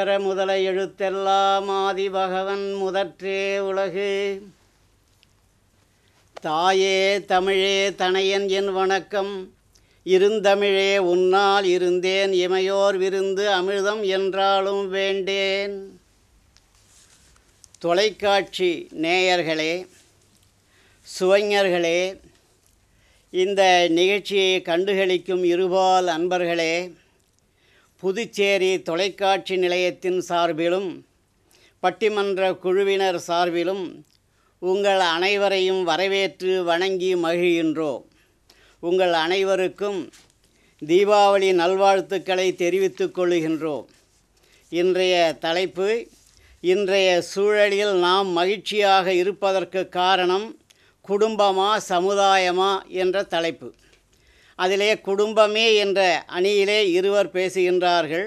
அகர முதல எழுத்தெல்லாம் ஆதி பகவன் முதற்றே உலகு தாயே தமிழே தனையன் என் வணக்கம் இருந்தமிழே உன்னால் இருந்தேன் இமையோர் விருந்து அமிழ்தம் என்றாலும் வேண்டேன் தொலைக்காட்சி நேயர்களே சுவைஞர்களே இந்த நிகழ்ச்சியை கண்டுகளிக்கும் இருபால் அன்பர்களே புதுச்சேரி தொலைக்காட்சி நிலையத்தின் சார்பிலும் பட்டிமன்ற குழுவினர் சார்பிலும் உங்கள் அனைவரையும் வரவேற்று வணங்கி மகிழ்கின்றோம் உங்கள் அனைவருக்கும் தீபாவளி நல்வாழ்த்துக்களை தெரிவித்துக் கொள்கின்றோம் இன்றைய தலைப்பு இன்றைய சூழலில் நாம் மகிழ்ச்சியாக இருப்பதற்கு காரணம் குடும்பமா சமுதாயமா என்ற தலைப்பு அதிலே குடும்பமே என்ற அணியிலே இருவர் பேசுகின்றார்கள்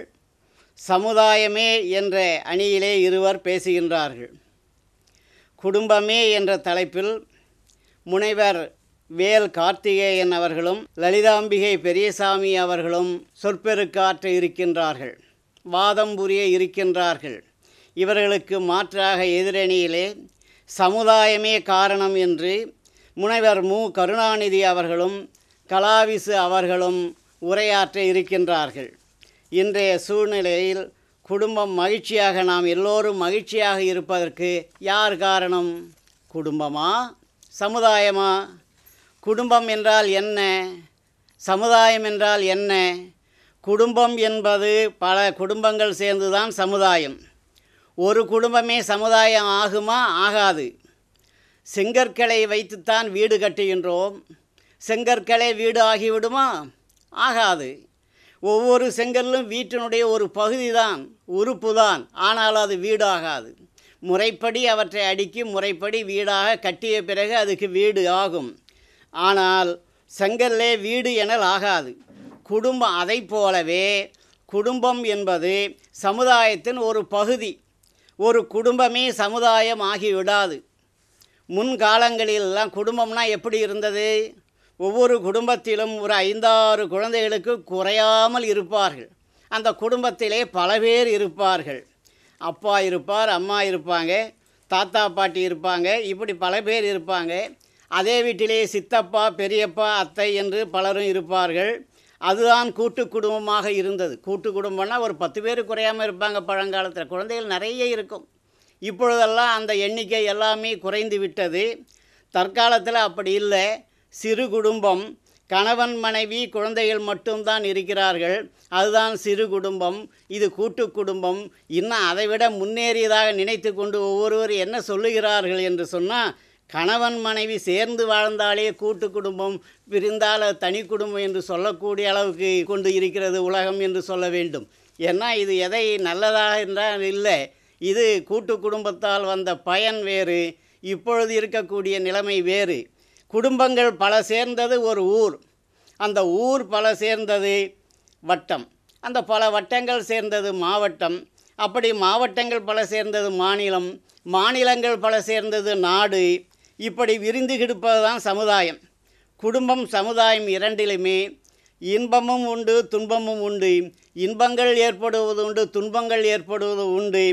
சமுதாயமே என்ற அணியிலே இருவர் பேசுகின்றார்கள் குடும்பமே என்ற தலைப்பில் முனைவர் வேல் கார்த்திகேயன் அவர்களும் லலிதாம்பிகை பெரியசாமி அவர்களும் சொற்பெருக்காற்ற இருக்கின்றார்கள் வாதம் புரிய இருக்கின்றார்கள் இவர்களுக்கு மாற்றாக எதிரணியிலே சமுதாயமே காரணம் என்று முனைவர் மு கருணாநிதி அவர்களும் கலாவிசு அவர்களும் உரையாற்ற இருக்கின்றார்கள் இன்றைய சூழ்நிலையில் குடும்பம் மகிழ்ச்சியாக நாம் எல்லோரும் மகிழ்ச்சியாக இருப்பதற்கு யார் காரணம் குடும்பமா சமுதாயமா குடும்பம் என்றால் என்ன சமுதாயம் என்றால் என்ன குடும்பம் என்பது பல குடும்பங்கள் சேர்ந்து தான் சமுதாயம் ஒரு குடும்பமே சமுதாயம் ஆகுமா ஆகாது செங்கற்களை வைத்துத்தான் வீடு கட்டுகின்றோம் செங்கற்களே வீடு ஆகிவிடுமா ஆகாது ஒவ்வொரு செங்கல்லும் வீட்டினுடைய ஒரு பகுதி தான் உறுப்பு தான் ஆனால் அது வீடு ஆகாது முறைப்படி அவற்றை அடுக்கி முறைப்படி வீடாக கட்டிய பிறகு அதுக்கு வீடு ஆகும் ஆனால் செங்கல்லே வீடு எனல் ஆகாது குடும்பம் அதை போலவே குடும்பம் என்பது சமுதாயத்தின் ஒரு பகுதி ஒரு குடும்பமே சமுதாயம் ஆகிவிடாது முன்காலங்களிலெல்லாம் குடும்பம்னா எப்படி இருந்தது ஒவ்வொரு குடும்பத்திலும் ஒரு ஐந்தாறு குழந்தைகளுக்கு குறையாமல் இருப்பார்கள் அந்த குடும்பத்திலே பல பேர் இருப்பார்கள் அப்பா இருப்பார் அம்மா இருப்பாங்க தாத்தா பாட்டி இருப்பாங்க இப்படி பல பேர் இருப்பாங்க அதே வீட்டிலே சித்தப்பா பெரியப்பா அத்தை என்று பலரும் இருப்பார்கள் அதுதான் கூட்டு குடும்பமாக இருந்தது கூட்டு குடும்பம்னா ஒரு பத்து பேர் குறையாமல் இருப்பாங்க பழங்காலத்தில் குழந்தைகள் நிறைய இருக்கும் இப்பொழுதெல்லாம் அந்த எண்ணிக்கை எல்லாமே குறைந்து விட்டது தற்காலத்தில் அப்படி இல்லை சிறு குடும்பம் கணவன் மனைவி குழந்தைகள் மட்டும்தான் இருக்கிறார்கள் அதுதான் சிறு குடும்பம் இது கூட்டு குடும்பம் இன்னும் அதைவிட முன்னேறியதாக நினைத்து கொண்டு ஒவ்வொருவர் என்ன சொல்லுகிறார்கள் என்று சொன்னால் கணவன் மனைவி சேர்ந்து வாழ்ந்தாலே கூட்டு குடும்பம் பிரிந்தால் தனி குடும்பம் என்று சொல்லக்கூடிய அளவுக்கு கொண்டு இருக்கிறது உலகம் என்று சொல்ல வேண்டும் ஏன்னா இது எதை நல்லதாக என்றால் இல்லை இது கூட்டு குடும்பத்தால் வந்த பயன் வேறு இப்பொழுது இருக்கக்கூடிய நிலைமை வேறு குடும்பங்கள் பல சேர்ந்தது ஒரு ஊர் அந்த ஊர் பல சேர்ந்தது வட்டம் அந்த பல வட்டங்கள் சேர்ந்தது மாவட்டம் அப்படி மாவட்டங்கள் பல சேர்ந்தது மாநிலம் மாநிலங்கள் பல சேர்ந்தது நாடு இப்படி விரிந்து கிடுப்பது தான் சமுதாயம் குடும்பம் சமுதாயம் இரண்டிலுமே இன்பமும் உண்டு துன்பமும் உண்டு இன்பங்கள் ஏற்படுவது உண்டு துன்பங்கள் ஏற்படுவது உண்டு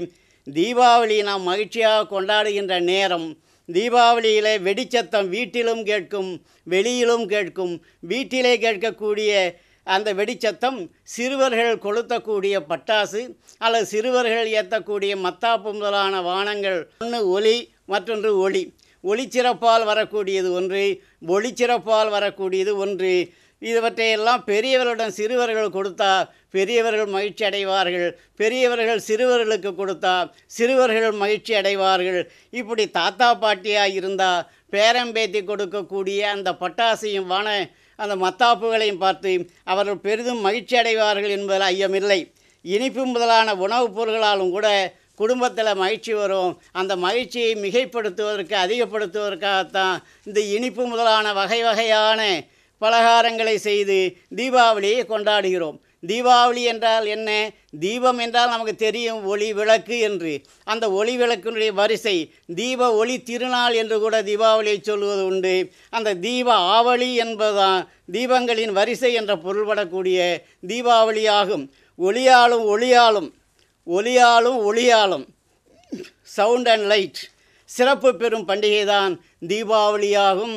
தீபாவளி நாம் மகிழ்ச்சியாக கொண்டாடுகின்ற நேரம் தீபாவளியில் வெடிச்சத்தம் வீட்டிலும் கேட்கும் வெளியிலும் கேட்கும் வீட்டிலே கேட்கக்கூடிய அந்த வெடிச்சத்தம் சிறுவர்கள் கொளுத்தக்கூடிய பட்டாசு அல்லது சிறுவர்கள் ஏற்றக்கூடிய மத்தாப்பு முதலான வானங்கள் ஒன்று ஒலி மற்றொன்று ஒளி ஒளிச்சிறப்பால் வரக்கூடியது ஒன்று ஒளிச்சிறப்பால் வரக்கூடியது ஒன்று இவற்றையெல்லாம் பெரியவர்களிடம் சிறுவர்கள் கொடுத்தா பெரியவர்கள் மகிழ்ச்சி அடைவார்கள் பெரியவர்கள் சிறுவர்களுக்கு கொடுத்தா சிறுவர்கள் மகிழ்ச்சி அடைவார்கள் இப்படி தாத்தா பாட்டியாக இருந்தால் பேரம்பேத்தி கொடுக்கக்கூடிய அந்த பட்டாசையும் வான அந்த மத்தாப்புகளையும் பார்த்து அவர்கள் பெரிதும் மகிழ்ச்சி அடைவார்கள் என்பதில் ஐயமில்லை இனிப்பு முதலான உணவுப் பொருள்களாலும் கூட குடும்பத்தில் மகிழ்ச்சி வரும் அந்த மகிழ்ச்சியை மிகைப்படுத்துவதற்கு அதிகப்படுத்துவதற்காகத்தான் இந்த இனிப்பு முதலான வகை வகையான பலகாரங்களை செய்து தீபாவளியை கொண்டாடுகிறோம் தீபாவளி என்றால் என்ன தீபம் என்றால் நமக்கு தெரியும் ஒளி விளக்கு என்று அந்த ஒளி விளக்கினுடைய வரிசை தீப ஒளி திருநாள் என்று கூட தீபாவளியை சொல்வது உண்டு அந்த தீப ஆவளி என்பதுதான் தீபங்களின் வரிசை என்ற பொருள்படக்கூடிய தீபாவளியாகும் ஒளியாலும் ஒளியாலும் ஒளியாலும் ஒளியாலும் சவுண்ட் அண்ட் லைட் சிறப்பு பெறும் பண்டிகை தான் தீபாவளியாகும்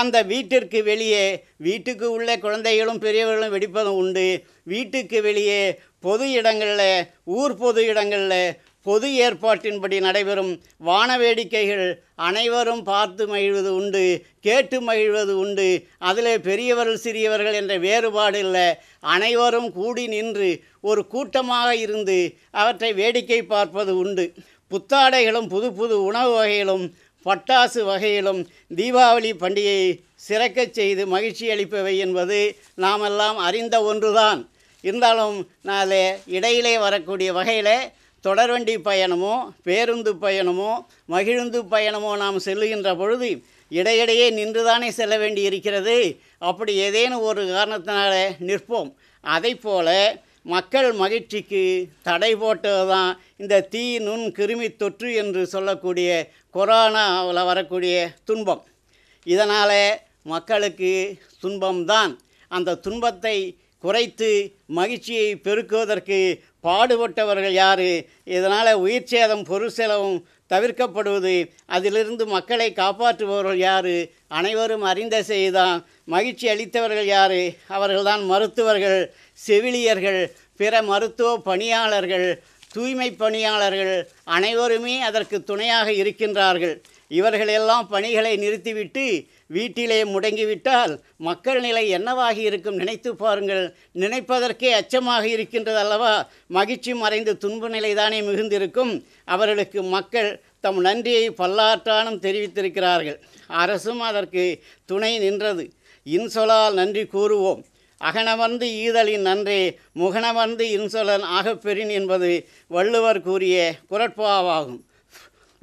அந்த வீட்டிற்கு வெளியே வீட்டுக்கு உள்ளே குழந்தைகளும் பெரியவர்களும் வெடிப்பதும் உண்டு வீட்டுக்கு வெளியே பொது இடங்களில் ஊர் பொது இடங்களில் பொது ஏற்பாட்டின்படி நடைபெறும் வான வேடிக்கைகள் அனைவரும் பார்த்து மகிழ்வது உண்டு கேட்டு மகிழ்வது உண்டு அதில் பெரியவர்கள் சிறியவர்கள் என்ற வேறுபாடு இல்லை அனைவரும் கூடி நின்று ஒரு கூட்டமாக இருந்து அவற்றை வேடிக்கை பார்ப்பது உண்டு புத்தாடைகளும் புது புது உணவு வகைகளும் பட்டாசு வகையிலும் தீபாவளி பண்டிகையை சிறக்கச் செய்து மகிழ்ச்சி அளிப்பவை என்பது நாமெல்லாம் அறிந்த ஒன்றுதான் இருந்தாலும் நான் இடையிலே வரக்கூடிய வகையில் தொடர்வண்டி பயணமோ பேருந்து பயணமோ மகிழுந்து பயணமோ நாம் செல்லுகின்ற பொழுது இடையிடையே நின்றுதானே செல்ல வேண்டி இருக்கிறது அப்படி ஏதேனும் ஒரு காரணத்தினால நிற்போம் அதை போல மக்கள் மகிழ்ச்சிக்கு தடை போட்டது தான் இந்த தீ நுண் கிருமி தொற்று என்று சொல்லக்கூடிய கொரோனாவில் வரக்கூடிய துன்பம் இதனால் மக்களுக்கு துன்பம்தான் அந்த துன்பத்தை குறைத்து மகிழ்ச்சியை பெருக்குவதற்கு பாடுபட்டவர்கள் யார் இதனால் உயிர் சேதம் பொருள் செலவும் தவிர்க்கப்படுவது அதிலிருந்து மக்களை காப்பாற்றுபவர்கள் யார் அனைவரும் அறிந்த செய்தான் மகிழ்ச்சி அளித்தவர்கள் யார் அவர்கள்தான் மருத்துவர்கள் செவிலியர்கள் பிற மருத்துவ பணியாளர்கள் தூய்மை பணியாளர்கள் அனைவருமே அதற்கு துணையாக இருக்கின்றார்கள் இவர்களெல்லாம் பணிகளை நிறுத்திவிட்டு வீட்டிலே முடங்கிவிட்டால் மக்கள் நிலை என்னவாகி இருக்கும் நினைத்து பாருங்கள் நினைப்பதற்கே அச்சமாக இருக்கின்றது அல்லவா மகிழ்ச்சி மறைந்து துன்பு நிலைதானே மிகுந்திருக்கும் அவர்களுக்கு மக்கள் தம் நன்றியை பல்லாற்றானும் தெரிவித்திருக்கிறார்கள் அரசும் அதற்கு துணை நின்றது இன்சொலால் நன்றி கூறுவோம் அகனவந்து ஈதலின் நன்றே முகனவந்து இன்சொலன் ஆகப்பெறின் என்பது வள்ளுவர் கூறிய குரட்பாவாகும்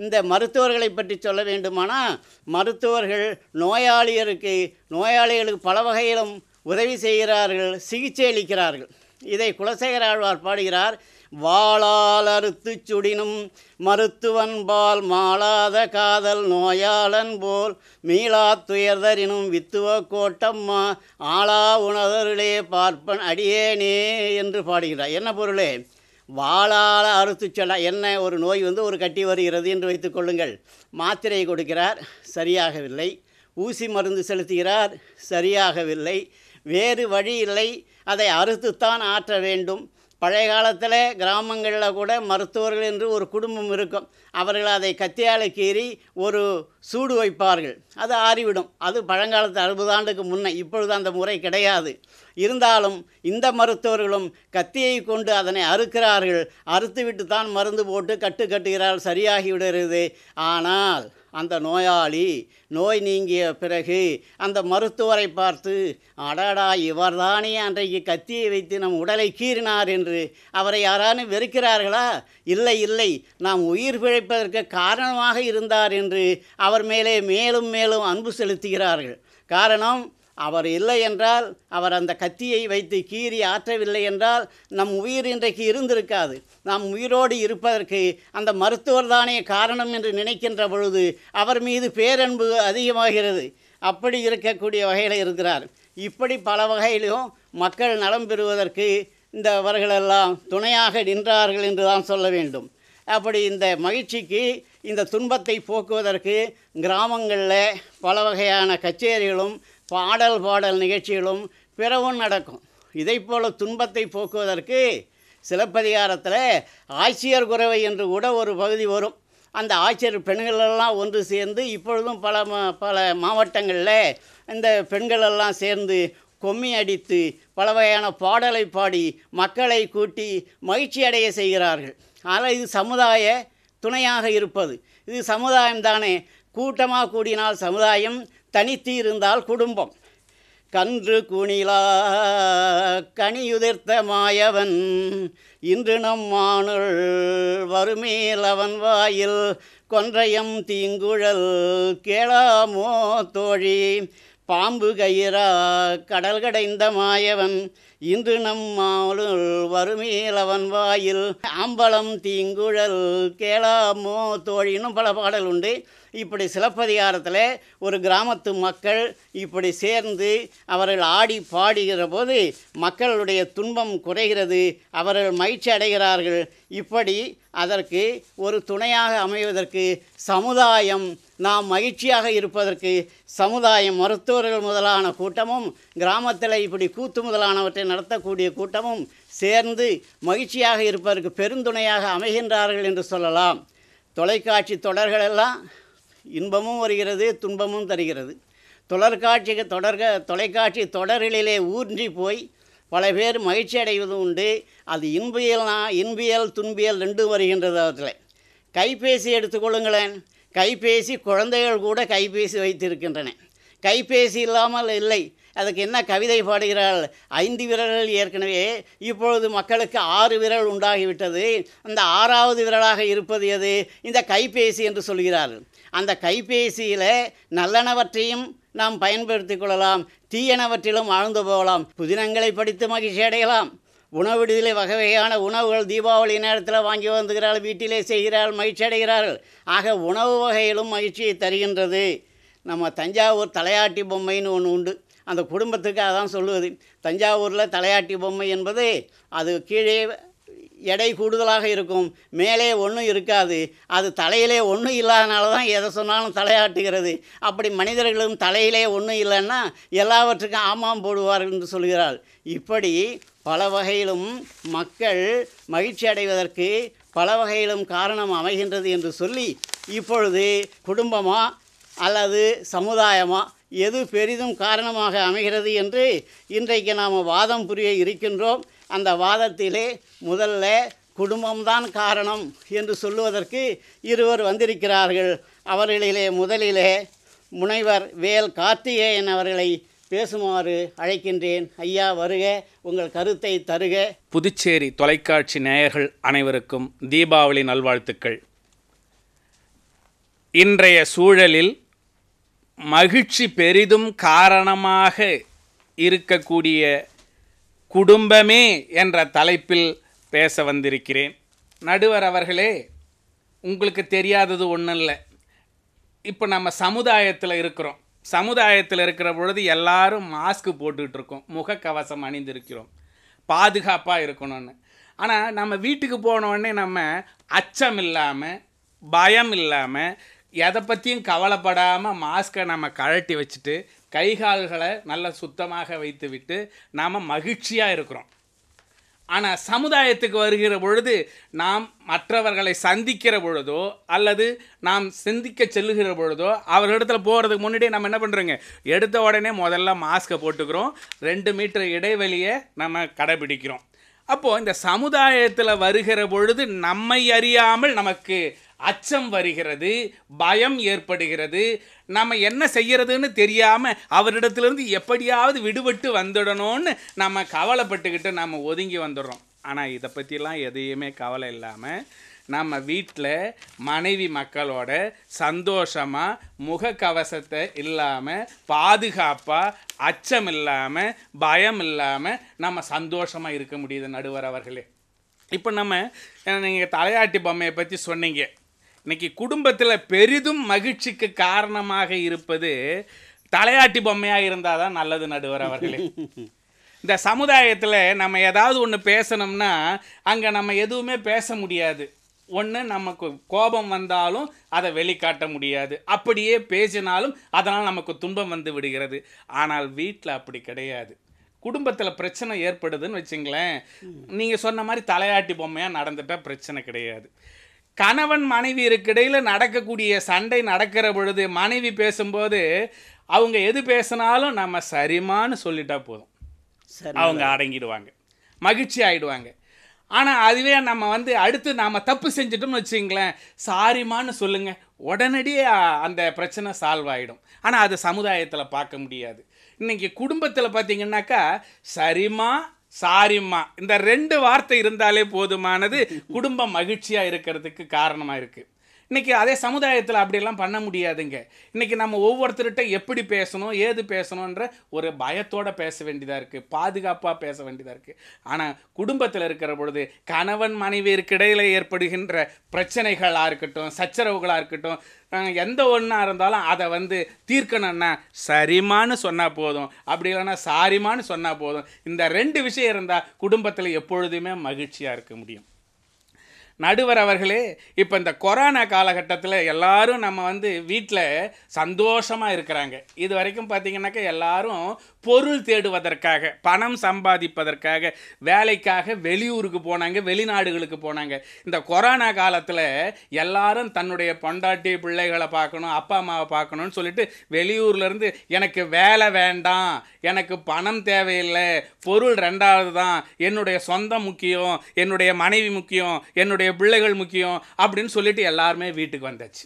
இந்த மருத்துவர்களை பற்றி சொல்ல வேண்டுமானால் மருத்துவர்கள் நோயாளியருக்கு நோயாளிகளுக்கு பல வகையிலும் உதவி செய்கிறார்கள் சிகிச்சை அளிக்கிறார்கள் இதை குலசேகர ஆழ்வார் பாடுகிறார் வாழால் அறுத்து சுடினும் மருத்துவன்பால் மாளாத காதல் நோயாளன் போல் மீளா துயர்தரினும் வித்துவ கோட்டம்மா ஆளா உணதருளே பார்ப்பன் அடியேனே என்று பாடுகிறார் என்ன பொருளே வாழால் அறுத்து சொல்ல என்ன ஒரு நோய் வந்து ஒரு கட்டி வருகிறது என்று வைத்துக்கொள்ளுங்கள் மாத்திரையை கொடுக்கிறார் சரியாகவில்லை ஊசி மருந்து செலுத்துகிறார் சரியாகவில்லை வேறு வழி இல்லை அதை அறுத்துத்தான் ஆற்ற வேண்டும் பழைய காலத்தில் கிராமங்களில் கூட மருத்துவர்கள் என்று ஒரு குடும்பம் இருக்கும் அவர்கள் அதை கத்தியால் கீறி ஒரு சூடு வைப்பார்கள் அது ஆறிவிடும் அது பழங்காலத்து அறுபது ஆண்டுக்கு முன்னே இப்பொழுது அந்த முறை கிடையாது இருந்தாலும் இந்த மருத்துவர்களும் கத்தியை கொண்டு அதனை அறுக்கிறார்கள் அறுத்துவிட்டு தான் மருந்து போட்டு கட்டு கட்டுகிறார்கள் சரியாகி விடுகிறது ஆனால் அந்த நோயாளி நோய் நீங்கிய பிறகு அந்த மருத்துவரை பார்த்து அடாடா இவர் தானே அன்றைக்கு கத்தியை வைத்து நம் உடலை கீறினார் என்று அவரை யாரானும் வெறுக்கிறார்களா இல்லை இல்லை நாம் உயிர் பிழைப்பதற்கு காரணமாக இருந்தார் என்று அவர் மேலே மேலும் மேலும் அன்பு செலுத்துகிறார்கள் காரணம் அவர் இல்லை என்றால் அவர் அந்த கத்தியை வைத்து கீறி ஆற்றவில்லை என்றால் நம் உயிர் இன்றைக்கு இருந்திருக்காது நாம் உயிரோடு இருப்பதற்கு அந்த மருத்துவர் தானே காரணம் என்று நினைக்கின்ற பொழுது அவர் மீது பேரன்பு அதிகமாகிறது அப்படி இருக்கக்கூடிய வகையில் இருக்கிறார் இப்படி பல வகையிலும் மக்கள் நலம் பெறுவதற்கு இந்த அவர்களெல்லாம் துணையாக நின்றார்கள் என்று தான் சொல்ல வேண்டும் அப்படி இந்த மகிழ்ச்சிக்கு இந்த துன்பத்தை போக்குவதற்கு கிராமங்களில் பல வகையான கச்சேரிகளும் பாடல் பாடல் நிகழ்ச்சிகளும் பிறவும் நடக்கும் இதை போல துன்பத்தை போக்குவதற்கு சிலப்பதிகாரத்தில் ஆட்சியர் குறவை என்று கூட ஒரு பகுதி வரும் அந்த ஆட்சியர் பெண்களெல்லாம் ஒன்று சேர்ந்து இப்பொழுதும் பல பல மாவட்டங்களில் இந்த பெண்களெல்லாம் சேர்ந்து கொம்மி அடித்து பல வகையான பாடலை பாடி மக்களை கூட்டி மகிழ்ச்சி அடைய செய்கிறார்கள் ஆனால் இது சமுதாய துணையாக இருப்பது இது சமுதாயம் தானே கூட்டமாக கூடினால் சமுதாயம் தனித்து இருந்தால் குடும்பம் கன்று குணிலா கனியுதிர்த்த மாயவன் இன்று நம் மானுள் வருமேல் அவன் வாயில் கொன்றையம் தீங்குழல் கேளாமோ தோழி பாம்பு கயிறா கடல் கடைந்த மாயவன் இன்று நம் மானுள் வருமேல் அவன் வாயில் ஆம்பளம் தீங்குழல் கேளாமோ தோழினும் பல பாடல் உண்டு இப்படி சிலப்பதிகாரத்தில் ஒரு கிராமத்து மக்கள் இப்படி சேர்ந்து அவர்கள் ஆடி பாடுகிற போது மக்களுடைய துன்பம் குறைகிறது அவர்கள் மகிழ்ச்சி அடைகிறார்கள் இப்படி அதற்கு ஒரு துணையாக அமைவதற்கு சமுதாயம் நாம் மகிழ்ச்சியாக இருப்பதற்கு சமுதாயம் மருத்துவர்கள் முதலான கூட்டமும் கிராமத்தில் இப்படி கூத்து முதலானவற்றை நடத்தக்கூடிய கூட்டமும் சேர்ந்து மகிழ்ச்சியாக இருப்பதற்கு பெருந்துணையாக அமைகின்றார்கள் என்று சொல்லலாம் தொலைக்காட்சி தொடர்களெல்லாம் இன்பமும் வருகிறது துன்பமும் தருகிறது தொடர்காட்சி தொடர்க தொலைக்காட்சி தொடர்களிலே ஊன்றி போய் பல பேர் மகிழ்ச்சி அடைவதும் உண்டு அது இன்பியல்னா இன்பியல் துன்பியல் ரெண்டும் வருகின்றது அவற்றில் கைபேசி எடுத்துக்கொள்ளுங்களேன் கைபேசி குழந்தைகள் கூட கைபேசி வைத்திருக்கின்றன கைபேசி இல்லாமல் இல்லை அதுக்கு என்ன கவிதை பாடுகிறாள் ஐந்து விரல்கள் ஏற்கனவே இப்பொழுது மக்களுக்கு ஆறு விரல் உண்டாகிவிட்டது அந்த ஆறாவது விரலாக இருப்பது எது இந்த கைபேசி என்று சொல்கிறார்கள் அந்த கைபேசியில் நல்லனவற்றையும் நாம் பயன்படுத்தி கொள்ளலாம் தீயனவற்றிலும் ஆழ்ந்து போகலாம் புதினங்களை படித்து மகிழ்ச்சி அடையலாம் உணவு விடுதலை வகை வகையான உணவுகள் தீபாவளி நேரத்தில் வாங்கி வந்துகிறாள் வீட்டிலே செய்கிறாள் மகிழ்ச்சி அடைகிறார்கள் ஆக உணவு வகையிலும் மகிழ்ச்சியை தருகின்றது நம்ம தஞ்சாவூர் தலையாட்டி பொம்மைன்னு ஒன்று உண்டு அந்த குடும்பத்துக்கு அதான் சொல்லுவது தஞ்சாவூரில் தலையாட்டி பொம்மை என்பது அது கீழே எடை கூடுதலாக இருக்கும் மேலே ஒன்றும் இருக்காது அது தலையிலே ஒன்றும் இல்லாதனால தான் எதை சொன்னாலும் தலையாட்டுகிறது அப்படி மனிதர்களும் தலையிலே ஒன்றும் இல்லைன்னா எல்லாவற்றுக்கும் ஆமாம் போடுவார்கள் என்று சொல்கிறாள் இப்படி பல வகையிலும் மக்கள் மகிழ்ச்சி அடைவதற்கு பல வகையிலும் காரணம் அமைகின்றது என்று சொல்லி இப்பொழுது குடும்பமாக அல்லது சமுதாயமாக எது பெரிதும் காரணமாக அமைகிறது என்று இன்றைக்கு நாம் வாதம் புரிய இருக்கின்றோம் அந்த வாதத்திலே முதல்ல குடும்பம்தான் காரணம் என்று சொல்லுவதற்கு இருவர் வந்திருக்கிறார்கள் அவர்களிலே முதலிலே முனைவர் வேல் கார்த்திகேயன் அவர்களை பேசுமாறு அழைக்கின்றேன் ஐயா வருக உங்கள் கருத்தை தருக புதுச்சேரி தொலைக்காட்சி நேயர்கள் அனைவருக்கும் தீபாவளி நல்வாழ்த்துக்கள் இன்றைய சூழலில் மகிழ்ச்சி பெரிதும் காரணமாக இருக்கக்கூடிய குடும்பமே என்ற தலைப்பில் பேச வந்திருக்கிறேன் நடுவர் அவர்களே உங்களுக்கு தெரியாதது ஒன்றும் இல்லை இப்போ நம்ம சமுதாயத்தில் இருக்கிறோம் சமுதாயத்தில் இருக்கிற பொழுது எல்லாரும் மாஸ்க் போட்டுக்கிட்டு இருக்கோம் முகக்கவசம் அணிந்திருக்கிறோம் பாதுகாப்பாக இருக்கணும்னு ஆனால் நம்ம வீட்டுக்கு போனோடனே நம்ம அச்சம் இல்லாமல் பயம் இல்லாமல் எதை பற்றியும் கவலைப்படாமல் மாஸ்க்கை நம்ம கழட்டி வச்சுட்டு கைகால்களை நல்லா சுத்தமாக வைத்துவிட்டு நாம் மகிழ்ச்சியாக இருக்கிறோம் ஆனால் சமுதாயத்துக்கு வருகிற பொழுது நாம் மற்றவர்களை சந்திக்கிற பொழுதோ அல்லது நாம் சிந்திக்க செல்லுகிற பொழுதோ அவர்களிடத்தில் போகிறதுக்கு முன்னாடியே நம்ம என்ன பண்ணுறோங்க எடுத்த உடனே முதல்ல மாஸ்க்கை போட்டுக்கிறோம் ரெண்டு மீட்டர் இடைவெளியை நம்ம கடைபிடிக்கிறோம் அப்போது இந்த சமுதாயத்தில் வருகிற பொழுது நம்மை அறியாமல் நமக்கு அச்சம் வருகிறது பயம் ஏற்படுகிறது நம்ம என்ன செய்கிறதுன்னு தெரியாமல் அவரிடத்துலேருந்து எப்படியாவது விடுபட்டு வந்துடணும்னு நம்ம கவலைப்பட்டுக்கிட்டு நம்ம ஒதுங்கி வந்துடுறோம் ஆனால் இதை பற்றிலாம் எதையுமே கவலை இல்லாமல் நம்ம வீட்டில் மனைவி மக்களோட சந்தோஷமாக முகக்கவசத்தை இல்லாமல் பாதுகாப்பாக அச்சம் இல்லாமல் பயம் இல்லாமல் நம்ம சந்தோஷமாக இருக்க முடியுது நடுவர் அவர்களே இப்போ நம்ம நீங்கள் தலையாட்டி பொம்மையை பற்றி சொன்னீங்க இன்னைக்கு குடும்பத்தில் பெரிதும் மகிழ்ச்சிக்கு காரணமாக இருப்பது தலையாட்டி பொம்மையாக இருந்தால் தான் நல்லது நடுவர் அவர்களே இந்த சமுதாயத்தில் நம்ம ஏதாவது ஒன்று பேசணும்னா அங்கே நம்ம எதுவுமே பேச முடியாது ஒன்று நமக்கு கோபம் வந்தாலும் அதை வெளிக்காட்ட முடியாது அப்படியே பேசினாலும் அதனால் நமக்கு துன்பம் வந்து விடுகிறது ஆனால் வீட்டில் அப்படி கிடையாது குடும்பத்தில் பிரச்சனை ஏற்படுதுன்னு வச்சுங்களேன் நீங்கள் சொன்ன மாதிரி தலையாட்டி பொம்மையாக நடந்துட்டால் பிரச்சனை கிடையாது கணவன் மனைவி இருக்கிடையில் நடக்கக்கூடிய சண்டை நடக்கிற பொழுது மனைவி பேசும்போது அவங்க எது பேசினாலும் நம்ம சரிமான்னு சொல்லிட்டா போதும் அவங்க அடங்கிடுவாங்க மகிழ்ச்சி ஆகிடுவாங்க ஆனால் அதுவே நம்ம வந்து அடுத்து நாம் தப்பு செஞ்சிட்டோம்னு வச்சுங்களேன் சாரிமான்னு சொல்லுங்கள் உடனடியே அந்த பிரச்சனை சால்வ் ஆகிடும் ஆனால் அது சமுதாயத்தில் பார்க்க முடியாது இன்றைக்கி குடும்பத்தில் பார்த்திங்கன்னாக்கா சரிமா சாரிம்மா இந்த ரெண்டு வார்த்தை இருந்தாலே போதுமானது குடும்பம் மகிழ்ச்சியாக இருக்கிறதுக்கு காரணமாக இருக்குது இன்றைக்கி அதே சமுதாயத்தில் அப்படியெல்லாம் பண்ண முடியாதுங்க இன்றைக்கி நம்ம ஒவ்வொருத்தர்கிட்ட எப்படி பேசணும் ஏது பேசணுன்ற ஒரு பயத்தோடு பேச வேண்டியதாக இருக்குது பாதுகாப்பாக பேச வேண்டியதாக இருக்குது ஆனால் குடும்பத்தில் இருக்கிற பொழுது கணவன் மனைவியிற்கு இடையில் ஏற்படுகின்ற பிரச்சனைகளாக இருக்கட்டும் சச்சரவுகளாக இருக்கட்டும் எந்த ஒன்றா இருந்தாலும் அதை வந்து தீர்க்கணும்னா சரிமான்னு சொன்னால் போதும் அப்படி இல்லைன்னா சாரிமான்னு சொன்னால் போதும் இந்த ரெண்டு விஷயம் இருந்தால் குடும்பத்தில் எப்பொழுதுமே மகிழ்ச்சியாக இருக்க முடியும் நடுவர் அவர்களே இப்போ இந்த கொரோனா காலகட்டத்தில் எல்லாரும் நம்ம வந்து வீட்டில் சந்தோஷமாக இருக்கிறாங்க இது வரைக்கும் பார்த்திங்கனாக்கா எல்லாரும் பொருள் தேடுவதற்காக பணம் சம்பாதிப்பதற்காக வேலைக்காக வெளியூருக்கு போனாங்க வெளிநாடுகளுக்கு போனாங்க இந்த கொரோனா காலத்தில் எல்லாரும் தன்னுடைய பொண்டாட்டி பிள்ளைகளை பார்க்கணும் அப்பா அம்மாவை பார்க்கணும்னு சொல்லிட்டு வெளியூர்லேருந்து எனக்கு வேலை வேண்டாம் எனக்கு பணம் தேவையில்லை பொருள் ரெண்டாவது தான் என்னுடைய சொந்தம் முக்கியம் என்னுடைய மனைவி முக்கியம் என்னுடைய பிள்ளைகள் முக்கியம் அப்படின்னு சொல்லிட்டு எல்லாருமே வீட்டுக்கு வந்தாச்சு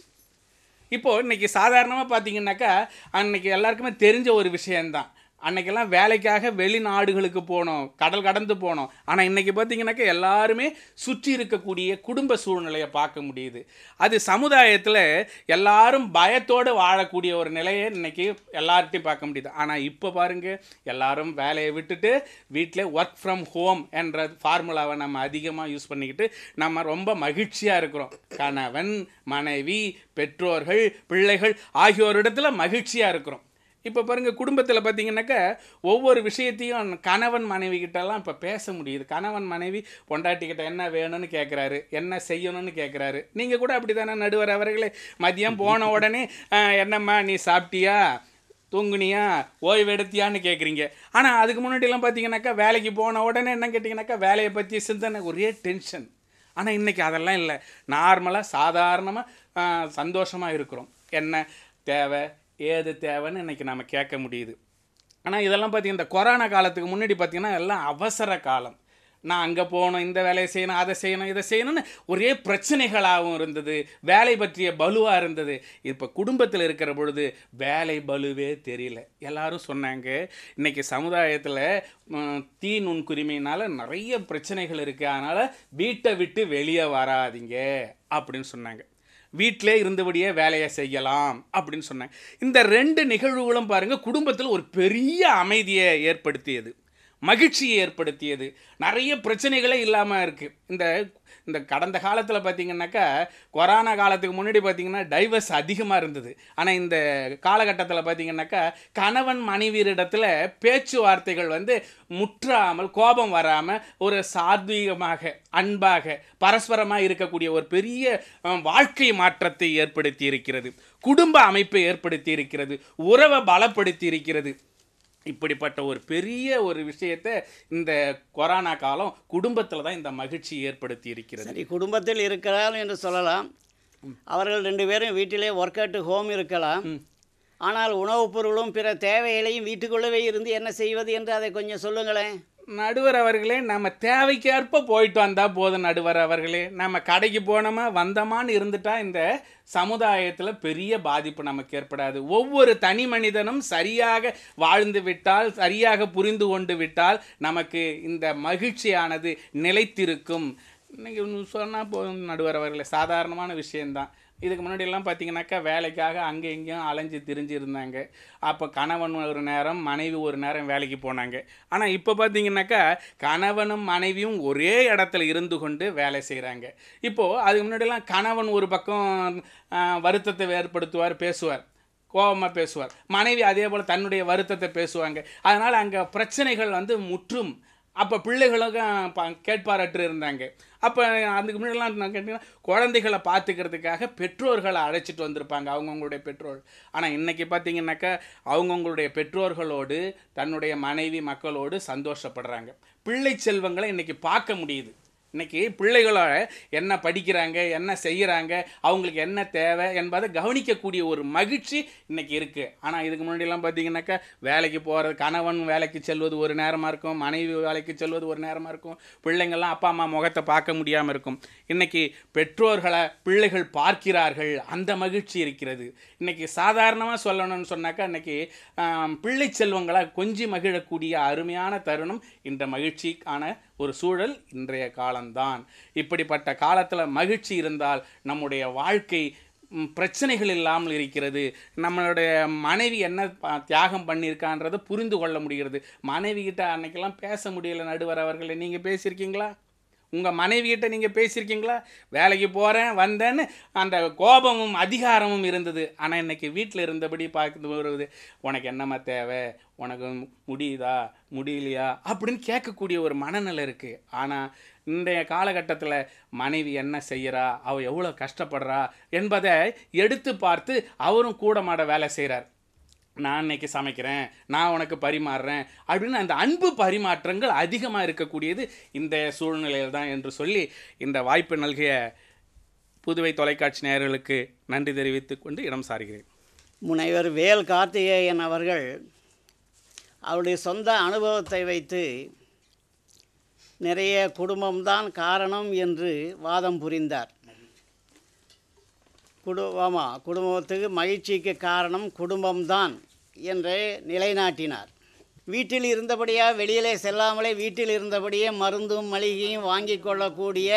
இப்போது இன்றைக்கி சாதாரணமாக பார்த்தீங்கன்னாக்கா அன்றைக்கி எல்லாருக்குமே தெரிஞ்ச ஒரு விஷயந்தான் அன்னைக்கெல்லாம் வேலைக்காக வெளிநாடுகளுக்கு போனோம் கடல் கடந்து போனோம் ஆனால் இன்றைக்கி பார்த்தீங்கன்னாக்கா எல்லாருமே சுற்றி இருக்கக்கூடிய குடும்ப சூழ்நிலையை பார்க்க முடியுது அது சமுதாயத்தில் எல்லாரும் பயத்தோடு வாழக்கூடிய ஒரு நிலையை இன்றைக்கி எல்லார்ட்டையும் பார்க்க முடியுது ஆனால் இப்போ பாருங்கள் எல்லாரும் வேலையை விட்டுட்டு வீட்டில் ஒர்க் ஃப்ரம் ஹோம் என்ற ஃபார்முலாவை நம்ம அதிகமாக யூஸ் பண்ணிக்கிட்டு நம்ம ரொம்ப மகிழ்ச்சியாக இருக்கிறோம் கணவன் மனைவி பெற்றோர்கள் பிள்ளைகள் ஆகியோரிடத்தில் மகிழ்ச்சியாக இருக்கிறோம் இப்போ பாருங்கள் குடும்பத்தில் பார்த்தீங்கன்னாக்கா ஒவ்வொரு விஷயத்தையும் கணவன் மனைவி கிட்டலாம் இப்போ பேச முடியுது கணவன் மனைவி பொண்டாட்டிக்கிட்ட என்ன வேணும்னு கேட்குறாரு என்ன செய்யணும்னு கேட்குறாரு நீங்கள் கூட அப்படி தானே நடுவர் அவர்களே மதியம் போன உடனே என்னம்மா நீ சாப்பிட்டியா தூங்குனியா ஓய்வு எடுத்தியான்னு கேட்குறீங்க ஆனால் அதுக்கு முன்னாடிலாம் பார்த்தீங்கன்னாக்கா வேலைக்கு போன உடனே என்ன கேட்டிங்கனாக்கா வேலையை பற்றி சிந்தனை ஒரே டென்ஷன் ஆனால் இன்றைக்கி அதெல்லாம் இல்லை நார்மலாக சாதாரணமாக சந்தோஷமாக இருக்கிறோம் என்ன தேவை ஏது தேவைன்னு இன்றைக்கி நம்ம கேட்க முடியுது ஆனால் இதெல்லாம் பார்த்திங்கன்னா இந்த கொரோனா காலத்துக்கு முன்னாடி பார்த்திங்கன்னா எல்லாம் அவசர காலம் நான் அங்கே போகணும் இந்த வேலையை செய்யணும் அதை செய்யணும் இதை செய்யணும்னு ஒரே பிரச்சனைகளாகவும் இருந்தது வேலை பற்றிய பலுவாக இருந்தது இப்போ குடும்பத்தில் இருக்கிற பொழுது வேலை பலுவே தெரியல எல்லாரும் சொன்னாங்க இன்றைக்கி சமுதாயத்தில் தீ நுண்குரிமையினால் நிறைய பிரச்சனைகள் இருக்குது அதனால் வீட்டை விட்டு வெளியே வராதிங்க அப்படின்னு சொன்னாங்க வீட்டிலே இருந்தபடியே வேலையை செய்யலாம் அப்படின்னு சொன்னேன் இந்த ரெண்டு நிகழ்வுகளும் பாருங்கள் குடும்பத்தில் ஒரு பெரிய அமைதியை ஏற்படுத்தியது மகிழ்ச்சியை ஏற்படுத்தியது நிறைய பிரச்சனைகளே இல்லாமல் இருக்குது இந்த இந்த கடந்த காலத்தில் பார்த்தீங்கன்னாக்கா கொரோனா காலத்துக்கு முன்னாடி பார்த்திங்கன்னா டைவர்ஸ் அதிகமாக இருந்தது ஆனால் இந்த காலகட்டத்தில் பார்த்தீங்கன்னாக்கா கணவன் மனைவியரிடத்தில் பேச்சுவார்த்தைகள் வந்து முற்றாமல் கோபம் வராமல் ஒரு சாத்வீகமாக அன்பாக பரஸ்பரமாக இருக்கக்கூடிய ஒரு பெரிய வாழ்க்கை மாற்றத்தை ஏற்படுத்தி இருக்கிறது குடும்ப அமைப்பை ஏற்படுத்தி இருக்கிறது உறவை பலப்படுத்தி இருக்கிறது இப்படிப்பட்ட ஒரு பெரிய ஒரு விஷயத்தை இந்த கொரோனா காலம் குடும்பத்தில் தான் இந்த மகிழ்ச்சி ஏற்படுத்தி இருக்கிறது சரி குடும்பத்தில் இருக்கிறார்கள் என்று சொல்லலாம் அவர்கள் ரெண்டு பேரும் வீட்டிலே ஒர்க் அவுட் ஹோம் இருக்கலாம் ஆனால் உணவுப் பொருளும் பிற தேவைகளையும் வீட்டுக்குள்ளவே இருந்து என்ன செய்வது என்று அதை கொஞ்சம் சொல்லுங்களேன் நடுவர் அவர்களே நம்ம தேவைக்கேற்ப போயிட்டு வந்தால் போதும் நடுவர் அவர்களே நம்ம கடைக்கு போனோமா வந்தோமான்னு இருந்துட்டா இந்த சமுதாயத்தில் பெரிய பாதிப்பு நமக்கு ஏற்படாது ஒவ்வொரு தனி மனிதனும் சரியாக வாழ்ந்து விட்டால் சரியாக புரிந்து கொண்டு விட்டால் நமக்கு இந்த மகிழ்ச்சியானது நிலைத்திருக்கும் இன்றைக்கி சொன்னால் போதும் நடுவர் அவர்களே சாதாரணமான விஷயந்தான் இதுக்கு எல்லாம் பார்த்தீங்கன்னாக்கா வேலைக்காக அங்கே இங்கேயும் அலைஞ்சு திரிஞ்சு இருந்தாங்க அப்போ கணவன் ஒரு நேரம் மனைவி ஒரு நேரம் வேலைக்கு போனாங்க ஆனால் இப்போ பார்த்தீங்கன்னாக்கா கணவனும் மனைவியும் ஒரே இடத்துல இருந்து கொண்டு வேலை செய்கிறாங்க இப்போது அதுக்கு முன்னாடிலாம் கணவன் ஒரு பக்கம் வருத்தத்தை ஏற்படுத்துவார் பேசுவார் கோபமாக பேசுவார் மனைவி அதே போல் தன்னுடைய வருத்தத்தை பேசுவாங்க அதனால் அங்கே பிரச்சனைகள் வந்து முற்றும் அப்போ பிள்ளைகளுக்கும் ப கேட்பாரற்று இருந்தாங்க அப்போ அதுக்கு முன்னாடிலாம் நான் கேட்டிங்கன்னா குழந்தைகளை பார்த்துக்கிறதுக்காக பெற்றோர்களை அழைச்சிட்டு வந்திருப்பாங்க அவங்கவுங்களுடைய பெற்றோர் ஆனால் இன்றைக்கி பார்த்தீங்கன்னாக்கா அவங்கவுங்களுடைய பெற்றோர்களோடு தன்னுடைய மனைவி மக்களோடு சந்தோஷப்படுறாங்க பிள்ளை செல்வங்களை இன்றைக்கி பார்க்க முடியுது இன்றைக்கி பிள்ளைகளோட என்ன படிக்கிறாங்க என்ன செய்கிறாங்க அவங்களுக்கு என்ன தேவை என்பதை கவனிக்கக்கூடிய ஒரு மகிழ்ச்சி இன்றைக்கி இருக்குது ஆனால் இதுக்கு முன்னாடிலாம் பார்த்தீங்கன்னாக்கா வேலைக்கு போகிறது கணவன் வேலைக்கு செல்வது ஒரு நேரமாக இருக்கும் மனைவி வேலைக்கு செல்வது ஒரு நேரமாக இருக்கும் பிள்ளைங்கள்லாம் அப்பா அம்மா முகத்தை பார்க்க முடியாமல் இருக்கும் இன்றைக்கி பெற்றோர்களை பிள்ளைகள் பார்க்கிறார்கள் அந்த மகிழ்ச்சி இருக்கிறது இன்றைக்கி சாதாரணமாக சொல்லணும்னு சொன்னாக்கா இன்றைக்கி பிள்ளை செல்வங்களை கொஞ்சி மகிழக்கூடிய அருமையான தருணம் இந்த மகிழ்ச்சிக்கான ஒரு சூழல் இன்றைய காலம்தான் இப்படிப்பட்ட காலத்தில் மகிழ்ச்சி இருந்தால் நம்முடைய வாழ்க்கை பிரச்சனைகள் இல்லாமல் இருக்கிறது நம்மளுடைய மனைவி என்ன தியாகம் பண்ணியிருக்கான்றதை புரிந்து கொள்ள முடிகிறது மனைவி கிட்ட அன்னைக்கெல்லாம் பேச முடியல நடுவர் அவர்களை நீங்கள் பேசியிருக்கீங்களா உங்கள் மனைவிகிட்ட நீங்கள் பேசியிருக்கீங்களா வேலைக்கு போகிறேன் வந்தேன்னு அந்த கோபமும் அதிகாரமும் இருந்தது ஆனால் இன்றைக்கி வீட்டில் இருந்தபடி பார்க்க வருவது உனக்கு என்னம்மா தேவை உனக்கு முடியுதா முடியலையா அப்படின்னு கேட்கக்கூடிய ஒரு மனநிலை இருக்குது ஆனால் இன்றைய காலகட்டத்தில் மனைவி என்ன செய்கிறா அவள் எவ்வளோ கஷ்டப்படுறா என்பதை எடுத்து பார்த்து அவரும் கூட மாட வேலை செய்கிறார் நான் இன்னைக்கு சமைக்கிறேன் நான் உனக்கு பரிமாறுறேன் அப்படின்னு அந்த அன்பு பரிமாற்றங்கள் அதிகமாக இருக்கக்கூடியது இந்த சூழ்நிலையில் தான் என்று சொல்லி இந்த வாய்ப்பு நல்கிய புதுவை தொலைக்காட்சி நேர்களுக்கு நன்றி தெரிவித்து கொண்டு இடம் சாருகிறேன் முனைவர் வேல் கார்த்திகேயன் அவர்கள் அவருடைய சொந்த அனுபவத்தை வைத்து நிறைய குடும்பம்தான் காரணம் என்று வாதம் புரிந்தார் குடும்பமாக குடும்பத்துக்கு மகிழ்ச்சிக்கு காரணம் குடும்பம்தான் என்று நிலைநாட்டினார் வீட்டில் இருந்தபடியாக வெளியிலே செல்லாமலே வீட்டில் இருந்தபடியே மருந்தும் மளிகையும் வாங்கி கொள்ளக்கூடிய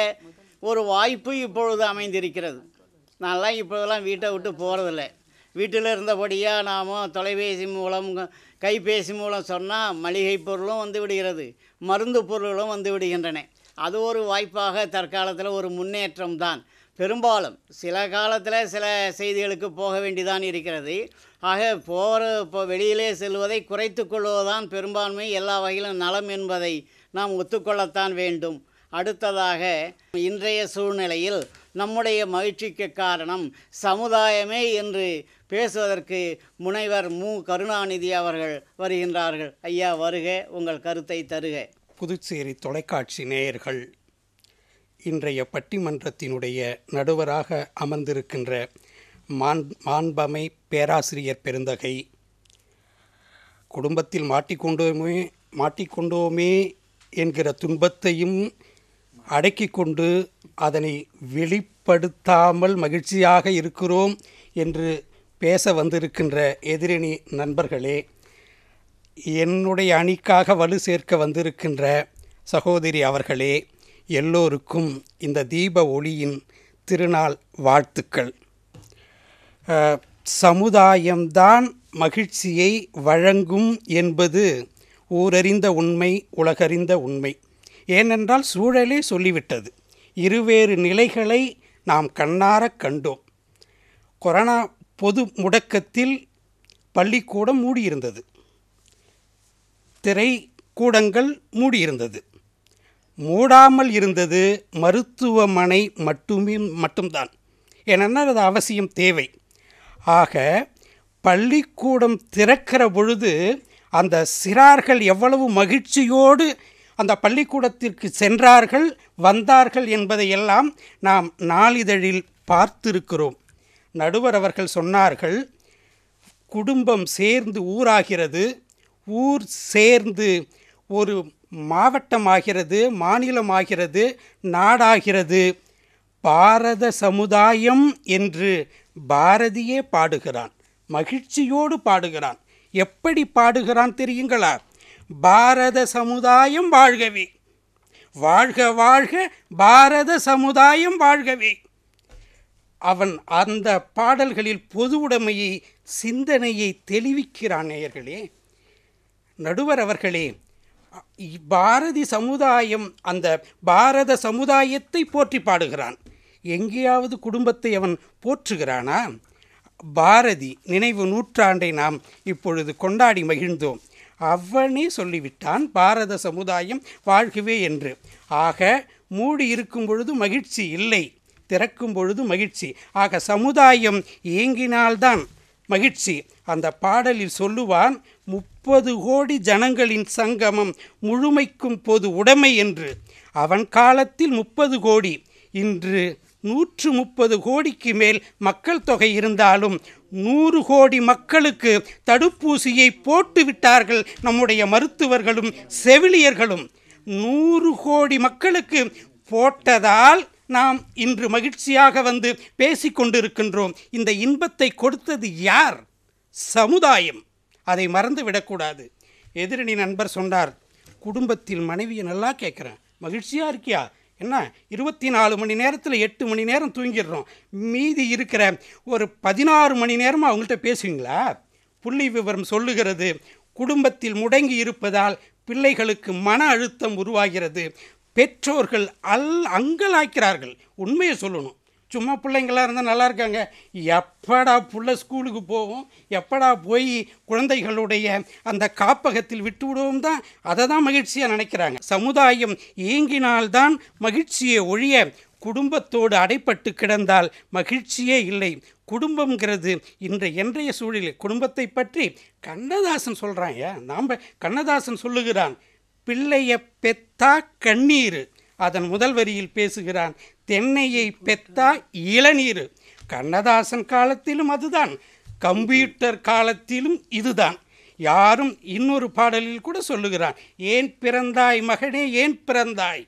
ஒரு வாய்ப்பு இப்பொழுது அமைந்திருக்கிறது நான்லாம் இப்போதெல்லாம் வீட்டை விட்டு போகிறதில்ல வீட்டில் இருந்தபடியாக நாம் தொலைபேசி மூலம் கைபேசி மூலம் சொன்னால் மளிகை பொருளும் வந்து விடுகிறது மருந்து பொருளும் வந்து விடுகின்றன அது ஒரு வாய்ப்பாக தற்காலத்தில் ஒரு முன்னேற்றம் தான் பெரும்பாலும் சில காலத்தில் சில செய்திகளுக்கு போக வேண்டிதான் இருக்கிறது ஆக போகிற இப்போ வெளியிலே செல்வதை குறைத்து கொள்வதுதான் பெரும்பான்மை எல்லா வகையிலும் நலம் என்பதை நாம் ஒத்துக்கொள்ளத்தான் வேண்டும் அடுத்ததாக இன்றைய சூழ்நிலையில் நம்முடைய மகிழ்ச்சிக்கு காரணம் சமுதாயமே என்று பேசுவதற்கு முனைவர் மு கருணாநிதி அவர்கள் வருகின்றார்கள் ஐயா வருக உங்கள் கருத்தை தருக புதுச்சேரி தொலைக்காட்சி நேயர்கள் இன்றைய பட்டிமன்றத்தினுடைய நடுவராக அமர்ந்திருக்கின்ற மான் மாண்பமை பேராசிரியர் பெருந்தகை குடும்பத்தில் மாட்டிக்கொண்டோமே மாட்டிக்கொண்டோமே என்கிற துன்பத்தையும் அடக்கி கொண்டு அதனை வெளிப்படுத்தாமல் மகிழ்ச்சியாக இருக்கிறோம் என்று பேச வந்திருக்கின்ற எதிரணி நண்பர்களே என்னுடைய அணிக்காக வலு சேர்க்க வந்திருக்கின்ற சகோதரி அவர்களே எல்லோருக்கும் இந்த தீப ஒளியின் திருநாள் வாழ்த்துக்கள் சமுதாயம்தான் மகிழ்ச்சியை வழங்கும் என்பது ஊரறிந்த உண்மை உலகறிந்த உண்மை ஏனென்றால் சூழலே சொல்லிவிட்டது இருவேறு நிலைகளை நாம் கண்ணார கண்டோம் கொரோனா பொது முடக்கத்தில் பள்ளிக்கூடம் மூடியிருந்தது திரைக்கூடங்கள் மூடியிருந்தது மூடாமல் இருந்தது மருத்துவமனை மட்டுமே மட்டும்தான் ஏன்னா அது அவசியம் தேவை ஆக பள்ளிக்கூடம் திறக்கிற பொழுது அந்த சிறார்கள் எவ்வளவு மகிழ்ச்சியோடு அந்த பள்ளிக்கூடத்திற்கு சென்றார்கள் வந்தார்கள் என்பதையெல்லாம் நாம் நாளிதழில் பார்த்திருக்கிறோம் நடுவர் அவர்கள் சொன்னார்கள் குடும்பம் சேர்ந்து ஊராகிறது ஊர் சேர்ந்து ஒரு மாவட்டமாகிறது மாநிலமாகிறது நாடாகிறது பாரத சமுதாயம் என்று பாரதியே பாடுகிறான் மகிழ்ச்சியோடு பாடுகிறான் எப்படி பாடுகிறான் தெரியுங்களா பாரத சமுதாயம் வாழ்கவே வாழ்க வாழ்க பாரத சமுதாயம் வாழ்கவே அவன் அந்த பாடல்களில் பொது உடைமையை சிந்தனையை தெளிவிக்கிறான் நேயர்களே நடுவர் அவர்களே பாரதி சமுதாயம் அந்த பாரத சமுதாயத்தை போற்றி பாடுகிறான் எங்கேயாவது குடும்பத்தை அவன் போற்றுகிறானா பாரதி நினைவு நூற்றாண்டை நாம் இப்பொழுது கொண்டாடி மகிழ்ந்தோம் அவனே சொல்லிவிட்டான் பாரத சமுதாயம் வாழ்கவே என்று ஆக மூடி இருக்கும் பொழுது மகிழ்ச்சி இல்லை திறக்கும் பொழுது மகிழ்ச்சி ஆக சமுதாயம் இயங்கினால்தான் மகிழ்ச்சி அந்த பாடலில் சொல்லுவான் முப்பது கோடி ஜனங்களின் சங்கமம் முழுமைக்கும் பொது உடைமை என்று அவன் காலத்தில் முப்பது கோடி இன்று நூற்று முப்பது கோடிக்கு மேல் மக்கள் தொகை இருந்தாலும் நூறு கோடி மக்களுக்கு தடுப்பூசியை போட்டு விட்டார்கள் நம்முடைய மருத்துவர்களும் செவிலியர்களும் நூறு கோடி மக்களுக்கு போட்டதால் நாம் இன்று மகிழ்ச்சியாக வந்து பேசிக்கொண்டிருக்கின்றோம் இந்த இன்பத்தை கொடுத்தது யார் சமுதாயம் அதை மறந்து விடக்கூடாது எதிரணி நண்பர் சொன்னார் குடும்பத்தில் மனைவியை நல்லா கேட்குறேன் மகிழ்ச்சியாக இருக்கியா என்ன இருபத்தி நாலு மணி நேரத்தில் எட்டு மணி நேரம் தூங்கிடுறோம் மீதி இருக்கிற ஒரு பதினாறு மணி நேரமாக அவங்கள்ட்ட பேசுவீங்களா புள்ளி விவரம் சொல்லுகிறது குடும்பத்தில் முடங்கி இருப்பதால் பிள்ளைகளுக்கு மன அழுத்தம் உருவாகிறது பெற்றோர்கள் அல் அங்கலாக்கிறார்கள் உண்மையை சொல்லணும் சும்மா பிள்ளைங்களாக இருந்தால் நல்லா இருக்காங்க எப்படா புள்ள ஸ்கூலுக்கு போவோம் எப்படா போய் குழந்தைகளுடைய அந்த காப்பகத்தில் விட்டு விடுவோம் தான் அதை தான் மகிழ்ச்சியாக நினைக்கிறாங்க சமுதாயம் இயங்கினால்தான் மகிழ்ச்சியை ஒழிய குடும்பத்தோடு அடைப்பட்டு கிடந்தால் மகிழ்ச்சியே இல்லை குடும்பங்கிறது இன்ற என்றைய சூழலில் குடும்பத்தை பற்றி கண்ணதாசன் சொல்கிறாங்க நாம் கண்ணதாசன் சொல்லுகிறான் பிள்ளைய பெத்தா கண்ணீர் அதன் முதல் வரியில் பேசுகிறான் தென்னையை பெத்தா இளநீர் கண்ணதாசன் காலத்திலும் அதுதான் கம்ப்யூட்டர் காலத்திலும் இதுதான் யாரும் இன்னொரு பாடலில் கூட சொல்லுகிறான் ஏன் பிறந்தாய் மகனே ஏன் பிறந்தாய்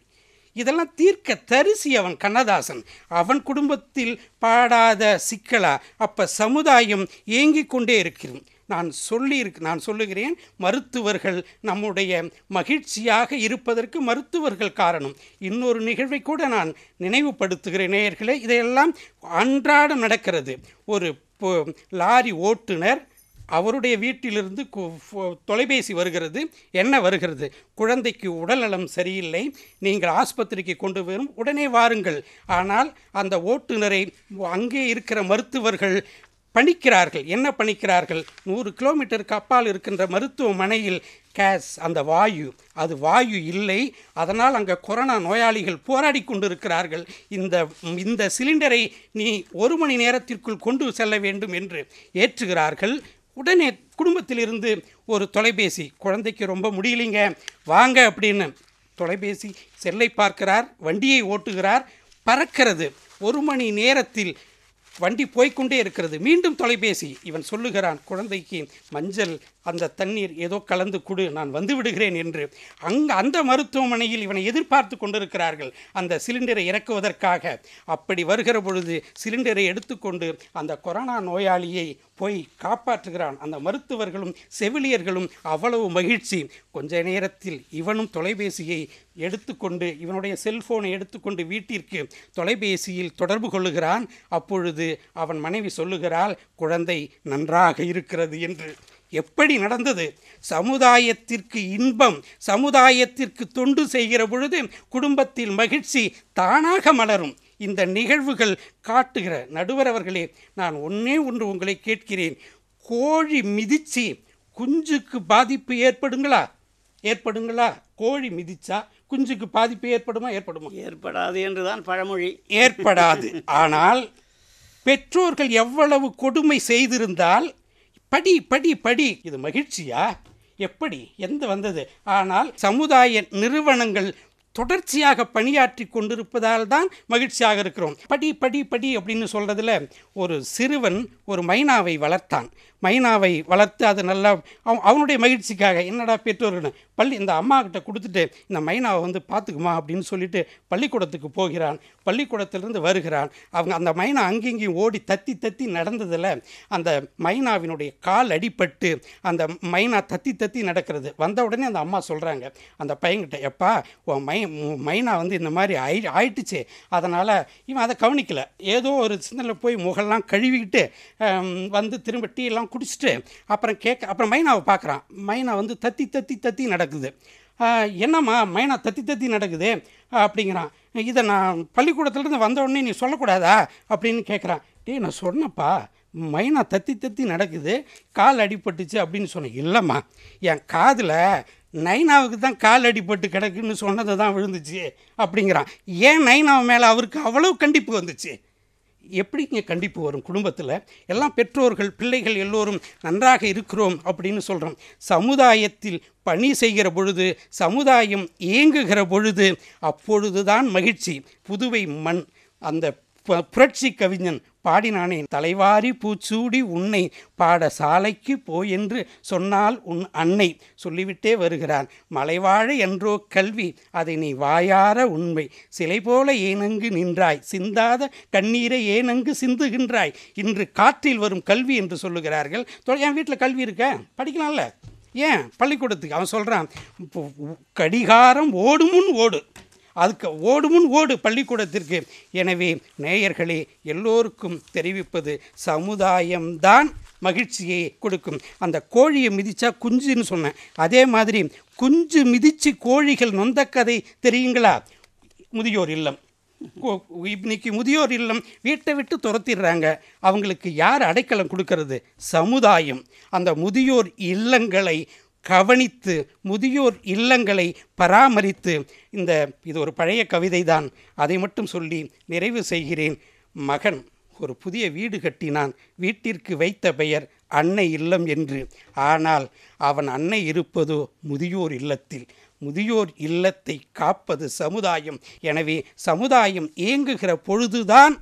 இதெல்லாம் தீர்க்க தரிசி அவன் கண்ணதாசன் அவன் குடும்பத்தில் பாடாத சிக்கலா அப்போ சமுதாயம் ஏங்கிக் கொண்டே இருக்கிறது நான் சொல்லியிருக்கு நான் சொல்லுகிறேன் மருத்துவர்கள் நம்முடைய மகிழ்ச்சியாக இருப்பதற்கு மருத்துவர்கள் காரணம் இன்னொரு நிகழ்வை கூட நான் நினைவுபடுத்துகிறேன் நேயர்களே இதையெல்லாம் அன்றாடம் நடக்கிறது ஒரு லாரி ஓட்டுநர் அவருடைய வீட்டிலிருந்து தொலைபேசி வருகிறது என்ன வருகிறது குழந்தைக்கு உடல்நலம் சரியில்லை நீங்கள் ஆஸ்பத்திரிக்கு கொண்டு வரும் உடனே வாருங்கள் ஆனால் அந்த ஓட்டுநரை அங்கே இருக்கிற மருத்துவர்கள் பணிக்கிறார்கள் என்ன பணிக்கிறார்கள் நூறு கிலோமீட்டருக்கு அப்பால் இருக்கின்ற மருத்துவமனையில் கேஸ் அந்த வாயு அது வாயு இல்லை அதனால் அங்கே கொரோனா நோயாளிகள் போராடி கொண்டிருக்கிறார்கள் இந்த இந்த சிலிண்டரை நீ ஒரு மணி நேரத்திற்குள் கொண்டு செல்ல வேண்டும் என்று ஏற்றுகிறார்கள் உடனே குடும்பத்திலிருந்து ஒரு தொலைபேசி குழந்தைக்கு ரொம்ப முடியலைங்க வாங்க அப்படின்னு தொலைபேசி செல்லை பார்க்கிறார் வண்டியை ஓட்டுகிறார் பறக்கிறது ஒரு மணி நேரத்தில் வண்டி போய்கொண்டே இருக்கிறது மீண்டும் தொலைபேசி இவன் சொல்லுகிறான் குழந்தைக்கு மஞ்சள் அந்த தண்ணீர் ஏதோ கலந்து கொடு நான் வந்து விடுகிறேன் என்று அங்கு அந்த மருத்துவமனையில் இவனை எதிர்பார்த்து கொண்டிருக்கிறார்கள் அந்த சிலிண்டரை இறக்குவதற்காக அப்படி வருகிற பொழுது சிலிண்டரை எடுத்துக்கொண்டு அந்த கொரோனா நோயாளியை போய் காப்பாற்றுகிறான் அந்த மருத்துவர்களும் செவிலியர்களும் அவ்வளவு மகிழ்ச்சி கொஞ்ச நேரத்தில் இவனும் தொலைபேசியை எடுத்துக்கொண்டு இவனுடைய செல்போனை எடுத்துக்கொண்டு வீட்டிற்கு தொலைபேசியில் தொடர்பு கொள்ளுகிறான் அப்பொழுது அவன் மனைவி சொல்லுகிறாள் குழந்தை நன்றாக இருக்கிறது என்று எப்படி நடந்தது சமுதாயத்திற்கு இன்பம் சமுதாயத்திற்கு தொண்டு செய்கிற பொழுது குடும்பத்தில் மகிழ்ச்சி தானாக மலரும் இந்த நிகழ்வுகள் காட்டுகிற நடுவர் அவர்களே நான் ஒன்றே ஒன்று உங்களை கேட்கிறேன் கோழி மிதிச்சு குஞ்சுக்கு பாதிப்பு ஏற்படுங்களா ஏற்படுங்களா கோழி மிதிச்சா குஞ்சுக்கு பாதிப்பு ஏற்படுமா ஏற்படுமா ஏற்படாது என்றுதான் பழமொழி ஏற்படாது ஆனால் பெற்றோர்கள் எவ்வளவு கொடுமை செய்திருந்தால் படி படி படி இது மகிழ்ச்சியா எப்படி எந்த வந்தது ஆனால் சமுதாய நிறுவனங்கள் தொடர்ச்சியாக பணியாற்றி கொண்டிருப்பதால் தான் மகிழ்ச்சியாக இருக்கிறோம் படி படி படி அப்படின்னு சொல்கிறதுல ஒரு சிறுவன் ஒரு மைனாவை வளர்த்தான் மைனாவை வளர்த்து அது நல்லா அவன் அவனுடைய மகிழ்ச்சிக்காக என்னடா பெற்றோர்கள் பள்ளி இந்த அம்மா கிட்ட கொடுத்துட்டு இந்த மைனாவை வந்து பார்த்துக்குமா அப்படின்னு சொல்லிட்டு பள்ளிக்கூடத்துக்கு போகிறான் பள்ளிக்கூடத்திலிருந்து வருகிறான் அவங்க அந்த மைனா அங்கெங்கேயும் ஓடி தத்தி தத்தி நடந்ததில் அந்த மைனாவினுடைய கால் அடிப்பட்டு அந்த மைனா தத்தி தத்தி நடக்கிறது வந்த உடனே அந்த அம்மா சொல்கிறாங்க அந்த பையன்கிட்ட எப்பா மை மைனா வந்து இந்த மாதிரி ஆயி ஆயிட்டுச்சு அதனால் இவன் அதை கவனிக்கலை ஏதோ ஒரு சிந்தனில் போய் முகெல்லாம் கழுவிக்கிட்டு வந்து திரும்ப டீ எல்லாம் அவன் குடிச்சிட்டு அப்புறம் கேட்க அப்புறம் மைனாவை பார்க்குறான் மைனா வந்து தத்தி தத்தி தத்தி நடக்குது என்னம்மா மைனா தத்தி தத்தி நடக்குது அப்படிங்கிறான் இதை நான் பள்ளிக்கூடத்துலேருந்து வந்த உடனே நீ சொல்லக்கூடாதா அப்படின்னு கேட்குறான் டேய் நான் சொன்னப்பா மைனா தத்தி தத்தி நடக்குது கால் அடிபட்டுச்சு அப்படின்னு சொன்னேன் இல்லைம்மா என் காதில் நைனாவுக்கு தான் கால் அடிபட்டு கிடக்குன்னு சொன்னது தான் விழுந்துச்சு அப்படிங்கிறான் ஏன் நைனாவை மேலே அவருக்கு அவ்வளோ கண்டிப்பு வந்துச்சு எப்படிங்க கண்டிப்பு வரும் குடும்பத்தில் எல்லாம் பெற்றோர்கள் பிள்ளைகள் எல்லோரும் நன்றாக இருக்கிறோம் அப்படின்னு சொல்கிறோம் சமுதாயத்தில் பணி செய்கிற பொழுது சமுதாயம் இயங்குகிற பொழுது அப்பொழுது தான் மகிழ்ச்சி புதுவை மண் அந்த புரட்சி கவிஞன் பாடினானே தலைவாரி பூச்சூடி உன்னை பாட சாலைக்கு போயென்று சொன்னால் உன் அன்னை சொல்லிவிட்டே வருகிறான் மலைவாழ என்றோ கல்வி அதை நீ வாயார உண்மை சிலை போல ஏனங்கு நின்றாய் சிந்தாத கண்ணீரை ஏனங்கு சிந்துகின்றாய் இன்று காற்றில் வரும் கல்வி என்று சொல்லுகிறார்கள் என் வீட்டில் கல்வி இருக்க படிக்கலாம்ல ஏன் பள்ளிக்கூடத்துக்கு அவன் சொல்கிறான் கடிகாரம் ஓடும் முன் ஓடு அதுக்கு ஓடு முன் ஓடு பள்ளிக்கூடத்திற்கு எனவே நேயர்களே எல்லோருக்கும் தெரிவிப்பது சமுதாயம்தான் மகிழ்ச்சியை கொடுக்கும் அந்த கோழியை மிதிச்சா குஞ்சுன்னு சொன்னேன் அதே மாதிரி குஞ்சு மிதிச்சு கோழிகள் நொந்த கதை தெரியுங்களா முதியோர் இல்லம் இன்னைக்கு முதியோர் இல்லம் வீட்டை விட்டு துரத்திடுறாங்க அவங்களுக்கு யார் அடைக்கலம் கொடுக்கறது சமுதாயம் அந்த முதியோர் இல்லங்களை கவனித்து முதியோர் இல்லங்களை பராமரித்து இந்த இது ஒரு பழைய கவிதை தான் அதை மட்டும் சொல்லி நிறைவு செய்கிறேன் மகன் ஒரு புதிய வீடு கட்டினான் வீட்டிற்கு வைத்த பெயர் அன்னை இல்லம் என்று ஆனால் அவன் அன்னை இருப்பதோ முதியோர் இல்லத்தில் முதியோர் இல்லத்தை காப்பது சமுதாயம் எனவே சமுதாயம் இயங்குகிற பொழுதுதான்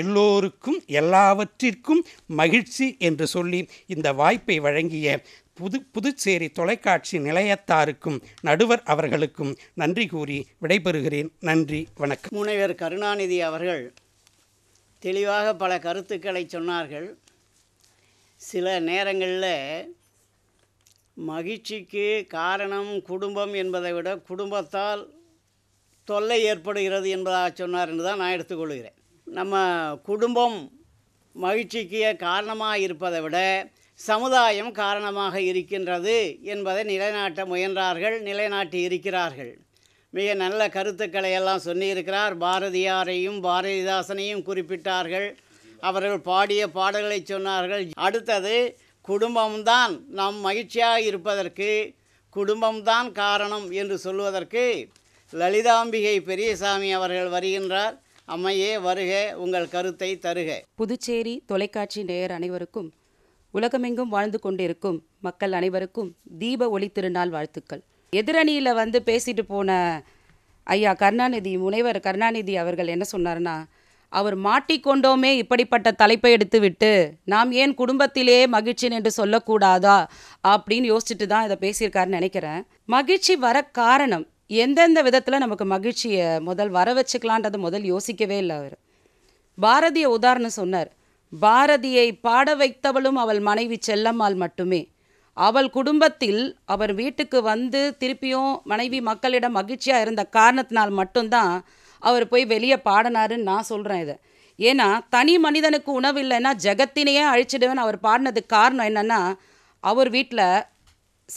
எல்லோருக்கும் எல்லாவற்றிற்கும் மகிழ்ச்சி என்று சொல்லி இந்த வாய்ப்பை வழங்கிய புது புதுச்சேரி தொலைக்காட்சி நிலையத்தாருக்கும் நடுவர் அவர்களுக்கும் நன்றி கூறி விடைபெறுகிறேன் நன்றி வணக்கம் முனைவர் கருணாநிதி அவர்கள் தெளிவாக பல கருத்துக்களை சொன்னார்கள் சில நேரங்களில் மகிழ்ச்சிக்கு காரணம் குடும்பம் என்பதை விட குடும்பத்தால் தொல்லை ஏற்படுகிறது என்பதாக சொன்னார் என்று தான் நான் எடுத்துக்கொள்கிறேன் நம்ம குடும்பம் மகிழ்ச்சிக்கு காரணமாக இருப்பதை விட சமுதாயம் காரணமாக இருக்கின்றது என்பதை நிலைநாட்ட முயன்றார்கள் நிலைநாட்டி இருக்கிறார்கள் மிக நல்ல கருத்துக்களை எல்லாம் சொல்லியிருக்கிறார் பாரதியாரையும் பாரதிதாசனையும் குறிப்பிட்டார்கள் அவர்கள் பாடிய பாடல்களை சொன்னார்கள் அடுத்தது குடும்பம்தான் நம் மகிழ்ச்சியாக இருப்பதற்கு குடும்பம்தான் காரணம் என்று சொல்வதற்கு லலிதாம்பிகை பெரியசாமி அவர்கள் வருகின்றார் அம்மையே வருக உங்கள் கருத்தை தருக புதுச்சேரி தொலைக்காட்சி நேயர் அனைவருக்கும் உலகமெங்கும் வாழ்ந்து கொண்டிருக்கும் மக்கள் அனைவருக்கும் தீப ஒளி திருநாள் வாழ்த்துக்கள் எதிரணியில் வந்து பேசிட்டு போன ஐயா கருணாநிதி முனைவர் கருணாநிதி அவர்கள் என்ன சொன்னார்னா அவர் மாட்டிக்கொண்டோமே இப்படிப்பட்ட தலைப்பை எடுத்து விட்டு நாம் ஏன் குடும்பத்திலே மகிழ்ச்சி என்று சொல்லக்கூடாதா அப்படின்னு யோசிச்சுட்டு தான் இதை பேசியிருக்காருன்னு நினைக்கிறேன் மகிழ்ச்சி வர காரணம் எந்தெந்த விதத்தில் நமக்கு மகிழ்ச்சியை முதல் வர வச்சுக்கலான்றதை முதல் யோசிக்கவே இல்லை அவர் பாரதிய உதாரணம் சொன்னார் பாரதியை பாட வைத்தவளும் அவள் மனைவி செல்லம்மாள் மட்டுமே அவள் குடும்பத்தில் அவர் வீட்டுக்கு வந்து திருப்பியும் மனைவி மக்களிடம் மகிழ்ச்சியாக இருந்த காரணத்தினால் மட்டும்தான் அவர் போய் வெளியே பாடினாருன்னு நான் சொல்கிறேன் இதை ஏன்னா தனி மனிதனுக்கு உணவு இல்லைன்னா ஜெகத்தினையே அழிச்சிடுவேன் அவர் பாடினதுக்கு காரணம் என்னென்னா அவர் வீட்டில்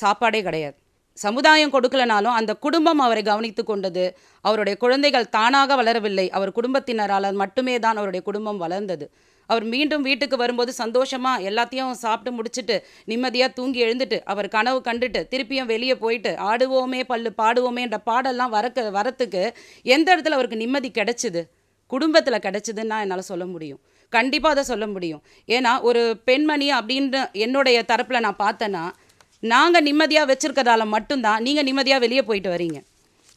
சாப்பாடே கிடையாது சமுதாயம் கொடுக்கலனாலும் அந்த குடும்பம் அவரை கவனித்து கொண்டது அவருடைய குழந்தைகள் தானாக வளரவில்லை அவர் குடும்பத்தினரால் மட்டுமே தான் அவருடைய குடும்பம் வளர்ந்தது அவர் மீண்டும் வீட்டுக்கு வரும்போது சந்தோஷமாக எல்லாத்தையும் சாப்பிட்டு முடிச்சுட்டு நிம்மதியாக தூங்கி எழுந்துட்டு அவர் கனவு கண்டுட்டு திருப்பியும் வெளியே போயிட்டு ஆடுவோமே பல்லு பாடுவோமேன்ற பாடெல்லாம் வரக்க வரத்துக்கு எந்த இடத்துல அவருக்கு நிம்மதி கிடைச்சிது குடும்பத்தில் கிடைச்சிதுன்னா என்னால் சொல்ல முடியும் கண்டிப்பாக அதை சொல்ல முடியும் ஏன்னா ஒரு பெண்மணி அப்படின்ற என்னுடைய தரப்பில் நான் பார்த்தேன்னா நாங்கள் நிம்மதியாக வச்சுருக்கதால மட்டும்தான் நீங்கள் நிம்மதியாக வெளியே போயிட்டு வரீங்க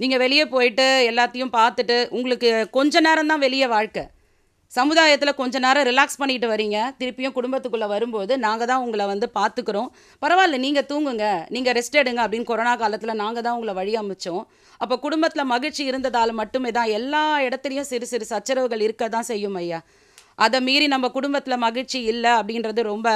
நீங்கள் வெளியே போயிட்டு எல்லாத்தையும் பார்த்துட்டு உங்களுக்கு கொஞ்ச நேரம்தான் வெளியே வாழ்க்கை சமுதாயத்தில் கொஞ்ச நேரம் ரிலாக்ஸ் பண்ணிட்டு வரீங்க திருப்பியும் குடும்பத்துக்குள்ளே வரும்போது நாங்கள் தான் உங்களை வந்து பார்த்துக்குறோம் பரவாயில்ல நீங்கள் தூங்குங்க நீங்கள் ரெஸ்ட் எடுங்க அப்படின்னு கொரோனா காலத்தில் நாங்கள் தான் உங்களை வழி அமைச்சோம் அப்போ குடும்பத்தில் மகிழ்ச்சி இருந்ததால் மட்டுமே தான் எல்லா இடத்துலையும் சிறு சிறு சச்சரவுகள் இருக்க தான் செய்யும் ஐயா அதை மீறி நம்ம குடும்பத்தில் மகிழ்ச்சி இல்லை அப்படின்றது ரொம்ப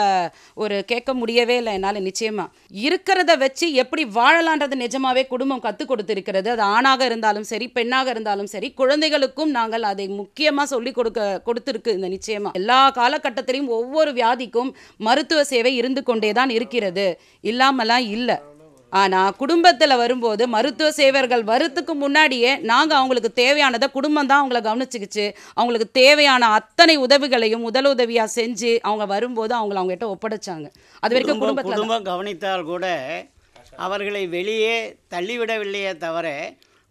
ஒரு கேட்க முடியவே இல்லை என்னால் நிச்சயமாக இருக்கிறத வச்சு எப்படி வாழலான்றது நிஜமாவே குடும்பம் கற்றுக் கொடுத்துருக்கிறது அது ஆணாக இருந்தாலும் சரி பெண்ணாக இருந்தாலும் சரி குழந்தைகளுக்கும் நாங்கள் அதை முக்கியமாக சொல்லிக் கொடுக்க கொடுத்துருக்கு இந்த நிச்சயமாக எல்லா காலகட்டத்திலையும் ஒவ்வொரு வியாதிக்கும் மருத்துவ சேவை இருந்து கொண்டே தான் இருக்கிறது இல்லாமலாம் இல்லை ஆனால் குடும்பத்தில் வரும்போது மருத்துவ சேவர்கள் வரத்துக்கு முன்னாடியே நாங்கள் அவங்களுக்கு தேவையானதை குடும்பம் தான் அவங்கள கவனிச்சிக்கிச்சு அவங்களுக்கு தேவையான அத்தனை உதவிகளையும் முதல் உதவியாக செஞ்சு அவங்க வரும்போது அவங்கள அவங்ககிட்ட ஒப்படைச்சாங்க அது வரைக்கும் குடும்பத்தில் குடும்பம் கவனித்தால் கூட அவர்களை வெளியே தள்ளிவிடவில்லையே தவிர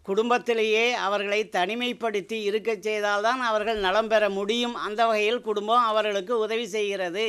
குடும்பத்திலேயே அவர்களை தனிமைப்படுத்தி இருக்க செய்தால்தான் அவர்கள் நலம் பெற முடியும் அந்த வகையில் குடும்பம் அவர்களுக்கு உதவி செய்கிறது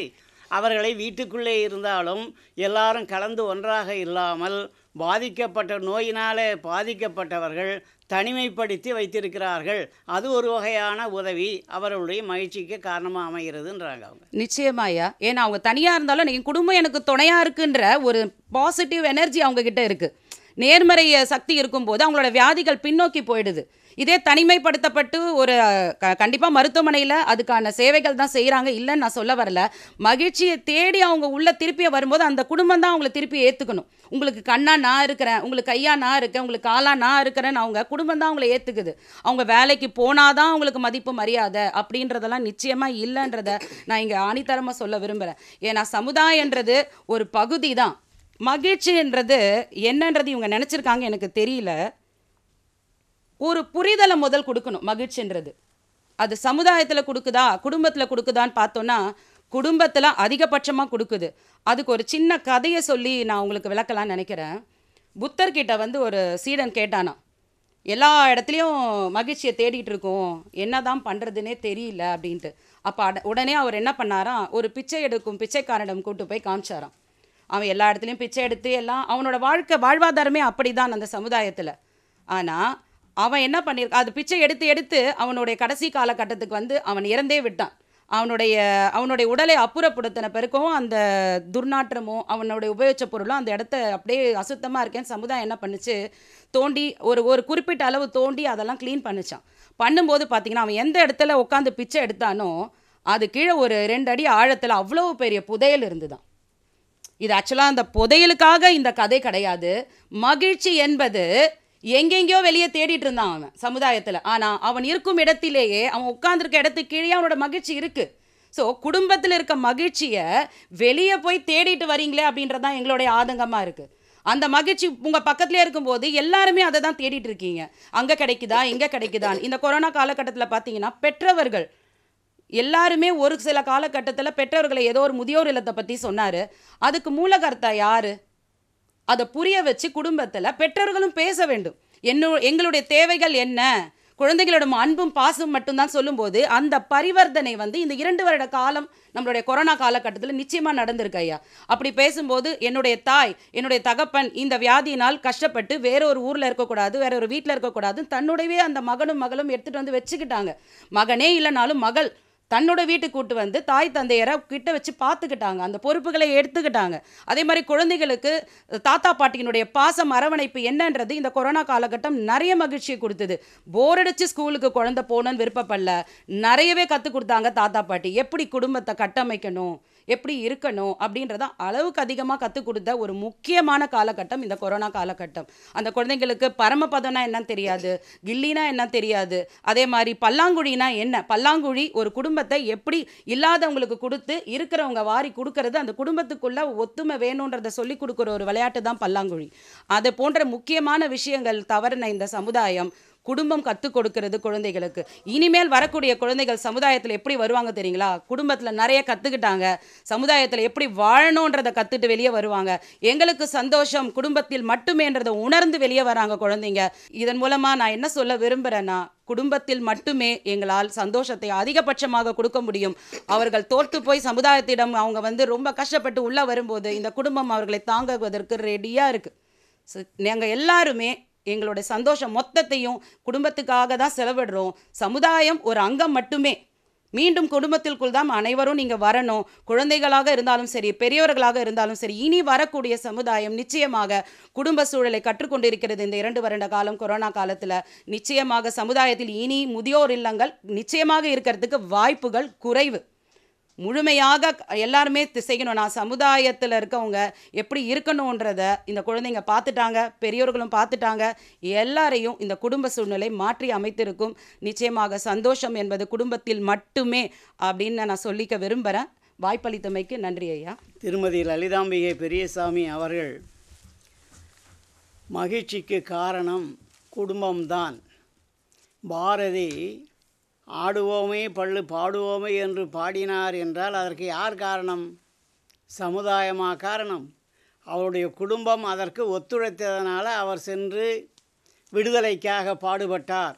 அவர்களை வீட்டுக்குள்ளே இருந்தாலும் எல்லாரும் கலந்து ஒன்றாக இல்லாமல் பாதிக்கப்பட்ட நோயினால் பாதிக்கப்பட்டவர்கள் தனிமைப்படுத்தி வைத்திருக்கிறார்கள் அது ஒரு வகையான உதவி அவர்களுடைய மகிழ்ச்சிக்கு காரணமாக அமைகிறதுன்றாங்க அவங்க நிச்சயமாயா ஏன்னா அவங்க தனியாக இருந்தாலும் நீங்கள் குடும்பம் எனக்கு துணையாக இருக்குன்ற ஒரு பாசிட்டிவ் எனர்ஜி அவங்கக்கிட்ட இருக்குது நேர்மறை சக்தி இருக்கும்போது அவங்களோட வியாதிகள் பின்னோக்கி போயிடுது இதே தனிமைப்படுத்தப்பட்டு ஒரு க கண்டிப்பாக மருத்துவமனையில் அதுக்கான சேவைகள் தான் செய்கிறாங்க இல்லைன்னு நான் சொல்ல வரல மகிழ்ச்சியை தேடி அவங்க உள்ளே திருப்பியை வரும்போது அந்த குடும்பம் தான் அவங்களை திருப்பி ஏற்றுக்கணும் உங்களுக்கு கண்ணா நான் இருக்கிறேன் உங்களுக்கு கையா நான் இருக்கேன் உங்களுக்கு காலா நான் இருக்கிறேன்னு அவங்க குடும்பம் தான் அவங்கள ஏற்றுக்குது அவங்க வேலைக்கு போனால் தான் அவங்களுக்கு மதிப்பு மரியாதை அப்படின்றதெல்லாம் நிச்சயமாக இல்லைன்றத நான் இங்கே ஆணித்தரமாக சொல்ல விரும்புகிறேன் ஏன்னா சமுதாயன்றது ஒரு பகுதி தான் மகிழ்ச்சின்றது என்னன்றது இவங்க நினச்சிருக்காங்க எனக்கு தெரியல ஒரு புரிதலை முதல் கொடுக்கணும் மகிழ்ச்சின்றது அது சமுதாயத்தில் கொடுக்குதா குடும்பத்தில் கொடுக்குதான்னு பார்த்தோன்னா குடும்பத்தில் அதிகபட்சமாக கொடுக்குது அதுக்கு ஒரு சின்ன கதையை சொல்லி நான் உங்களுக்கு விளக்கலாம்னு நினைக்கிறேன் புத்தர்கிட்ட வந்து ஒரு சீடன் கேட்டானா எல்லா இடத்துலையும் மகிழ்ச்சியை தேடிட்டு இருக்கோம் என்ன தான் பண்ணுறதுனே தெரியல அப்படின்ட்டு அப்போ உடனே அவர் என்ன பண்ணாராம் ஒரு பிச்சை எடுக்கும் பிச்சைக்காரனிடம் கூட்டு போய் காமிச்சாராம் அவன் எல்லா இடத்துலையும் பிச்சை எடுத்து எல்லாம் அவனோட வாழ்க்கை வாழ்வாதாரமே அப்படி தான் அந்த சமுதாயத்தில் ஆனால் அவன் என்ன பண்ணியிருக்கான் அது பிச்சை எடுத்து எடுத்து அவனுடைய கடைசி காலகட்டத்துக்கு வந்து அவன் இறந்தே விட்டான் அவனுடைய அவனுடைய உடலை அப்புறப்படுத்தின பிறக்கவும் அந்த துர்நாற்றமும் அவனுடைய உபயோகிச்ச பொருளும் அந்த இடத்த அப்படியே அசுத்தமாக இருக்கேன்னு சமுதாயம் என்ன பண்ணுச்சு தோண்டி ஒரு ஒரு குறிப்பிட்ட அளவு தோண்டி அதெல்லாம் க்ளீன் பண்ணிச்சான் பண்ணும்போது பார்த்திங்கன்னா அவன் எந்த இடத்துல உட்காந்து பிச்சை எடுத்தானோ அது கீழே ஒரு ரெண்டு அடி ஆழத்தில் அவ்வளோ பெரிய புதையல் தான் இது ஆக்சுவலாக அந்த புதையலுக்காக இந்த கதை கிடையாது மகிழ்ச்சி என்பது எங்கெங்கேயோ வெளியே தேடிட்டு இருந்தான் அவன் சமுதாயத்தில் ஆனால் அவன் இருக்கும் இடத்திலேயே அவன் உட்காந்துருக்க இடத்துக்கு கீழே அவனோட மகிழ்ச்சி இருக்குது ஸோ குடும்பத்தில் இருக்க மகிழ்ச்சியை வெளியே போய் தேடிட்டு வரீங்களே அப்படின்றது தான் எங்களுடைய ஆதங்கமாக இருக்குது அந்த மகிழ்ச்சி உங்கள் பக்கத்துலேயே இருக்கும்போது எல்லாருமே அதை தான் தேடிட்டு இருக்கீங்க அங்கே கிடைக்குதா இங்கே கிடைக்குதான் இந்த கொரோனா காலகட்டத்தில் பார்த்தீங்கன்னா பெற்றவர்கள் எல்லாருமே ஒரு சில காலகட்டத்தில் பெற்றோர்களை ஏதோ ஒரு முதியோர் இல்லத்தை பற்றி சொன்னார் அதுக்கு மூலகர்த்தா யார் அதை புரிய வச்சு குடும்பத்தில் பெற்றோர்களும் பேச வேண்டும் என்ன எங்களுடைய தேவைகள் என்ன குழந்தைகளோட அன்பும் பாசம் மட்டும்தான் சொல்லும்போது அந்த பரிவர்த்தனை வந்து இந்த இரண்டு வருட காலம் நம்மளுடைய கொரோனா காலகட்டத்தில் நிச்சயமாக நடந்திருக்கு ஐயா அப்படி பேசும்போது என்னுடைய தாய் என்னுடைய தகப்பன் இந்த வியாதியினால் கஷ்டப்பட்டு வேற ஒரு ஊரில் இருக்கக்கூடாது வேற ஒரு வீட்டில் இருக்கக்கூடாது தன்னுடையவே அந்த மகனும் மகளும் எடுத்துகிட்டு வந்து வச்சுக்கிட்டாங்க மகனே இல்லைனாலும் மகள் தன்னோட வீட்டுக்கு கூட்டு வந்து தாய் தந்தையரை கிட்ட வச்சு பார்த்துக்கிட்டாங்க அந்த பொறுப்புகளை எடுத்துக்கிட்டாங்க அதே மாதிரி குழந்தைகளுக்கு தாத்தா பாட்டியினுடைய பாசம் அரவணைப்பு என்னன்றது இந்த கொரோனா காலகட்டம் நிறைய மகிழ்ச்சியை கொடுத்தது போர் அடித்து ஸ்கூலுக்கு குழந்தை போகணும்னு விருப்பப்படல நிறையவே கற்றுக் கொடுத்தாங்க தாத்தா பாட்டி எப்படி குடும்பத்தை கட்டமைக்கணும் எப்படி இருக்கணும் அப்படின்றத அளவுக்கு அதிகமாக கற்றுக் கொடுத்த ஒரு முக்கியமான காலகட்டம் இந்த கொரோனா காலகட்டம் அந்த குழந்தைங்களுக்கு பரமபதம்னா என்னன்னு தெரியாது கில்லினா என்ன தெரியாது அதே மாதிரி பல்லாங்குழினா என்ன பல்லாங்குழி ஒரு குடும்பத்தை எப்படி இல்லாதவங்களுக்கு கொடுத்து இருக்கிறவங்க வாரி கொடுக்கறது அந்த குடும்பத்துக்குள்ள ஒத்துமை வேணுன்றத சொல்லி கொடுக்குற ஒரு விளையாட்டு தான் பல்லாங்குழி அது போன்ற முக்கியமான விஷயங்கள் தவறின இந்த சமுதாயம் குடும்பம் கற்றுக் கொடுக்கிறது குழந்தைகளுக்கு இனிமேல் வரக்கூடிய குழந்தைகள் சமுதாயத்தில் எப்படி வருவாங்க தெரியுங்களா குடும்பத்தில் நிறைய கற்றுக்கிட்டாங்க சமுதாயத்தில் எப்படி வாழணுன்றதை கற்றுட்டு வெளியே வருவாங்க எங்களுக்கு சந்தோஷம் குடும்பத்தில் மட்டுமேன்றதை உணர்ந்து வெளியே வராங்க குழந்தைங்க இதன் மூலமாக நான் என்ன சொல்ல விரும்புகிறேன்னா குடும்பத்தில் மட்டுமே எங்களால் சந்தோஷத்தை அதிகபட்சமாக கொடுக்க முடியும் அவர்கள் தோற்று போய் சமுதாயத்திடம் அவங்க வந்து ரொம்ப கஷ்டப்பட்டு உள்ளே வரும்போது இந்த குடும்பம் அவர்களை தாங்குவதற்கு ரெடியாக இருக்குது நாங்கள் எல்லாருமே எங்களோட சந்தோஷம் மொத்தத்தையும் குடும்பத்துக்காக தான் செலவிடுறோம் சமுதாயம் ஒரு அங்கம் மட்டுமே மீண்டும் குடும்பத்திற்குள் தான் அனைவரும் நீங்கள் வரணும் குழந்தைகளாக இருந்தாலும் சரி பெரியவர்களாக இருந்தாலும் சரி இனி வரக்கூடிய சமுதாயம் நிச்சயமாக குடும்ப சூழலை கற்றுக்கொண்டிருக்கிறது இந்த இரண்டு வருட காலம் கொரோனா காலத்தில் நிச்சயமாக சமுதாயத்தில் இனி முதியோர் இல்லங்கள் நிச்சயமாக இருக்கிறதுக்கு வாய்ப்புகள் குறைவு முழுமையாக எல்லாருமே செய்யணும் நான் சமுதாயத்தில் இருக்கவங்க எப்படி இருக்கணுன்றத இந்த குழந்தைங்க பார்த்துட்டாங்க பெரியோர்களும் பார்த்துட்டாங்க எல்லாரையும் இந்த குடும்ப சூழ்நிலை மாற்றி அமைத்திருக்கும் நிச்சயமாக சந்தோஷம் என்பது குடும்பத்தில் மட்டுமே அப்படின்னு நான் சொல்லிக்க விரும்புகிறேன் வாய்ப்பளித்தமைக்கு நன்றி ஐயா திருமதி லலிதாம்பிகை பெரியசாமி அவர்கள் மகிழ்ச்சிக்கு காரணம் குடும்பம்தான் பாரதி ஆடுவோமே பள்ளு பாடுவோமே என்று பாடினார் என்றால் அதற்கு யார் காரணம் சமுதாயமா காரணம் அவருடைய குடும்பம் அதற்கு ஒத்துழைத்ததனால் அவர் சென்று விடுதலைக்காக பாடுபட்டார்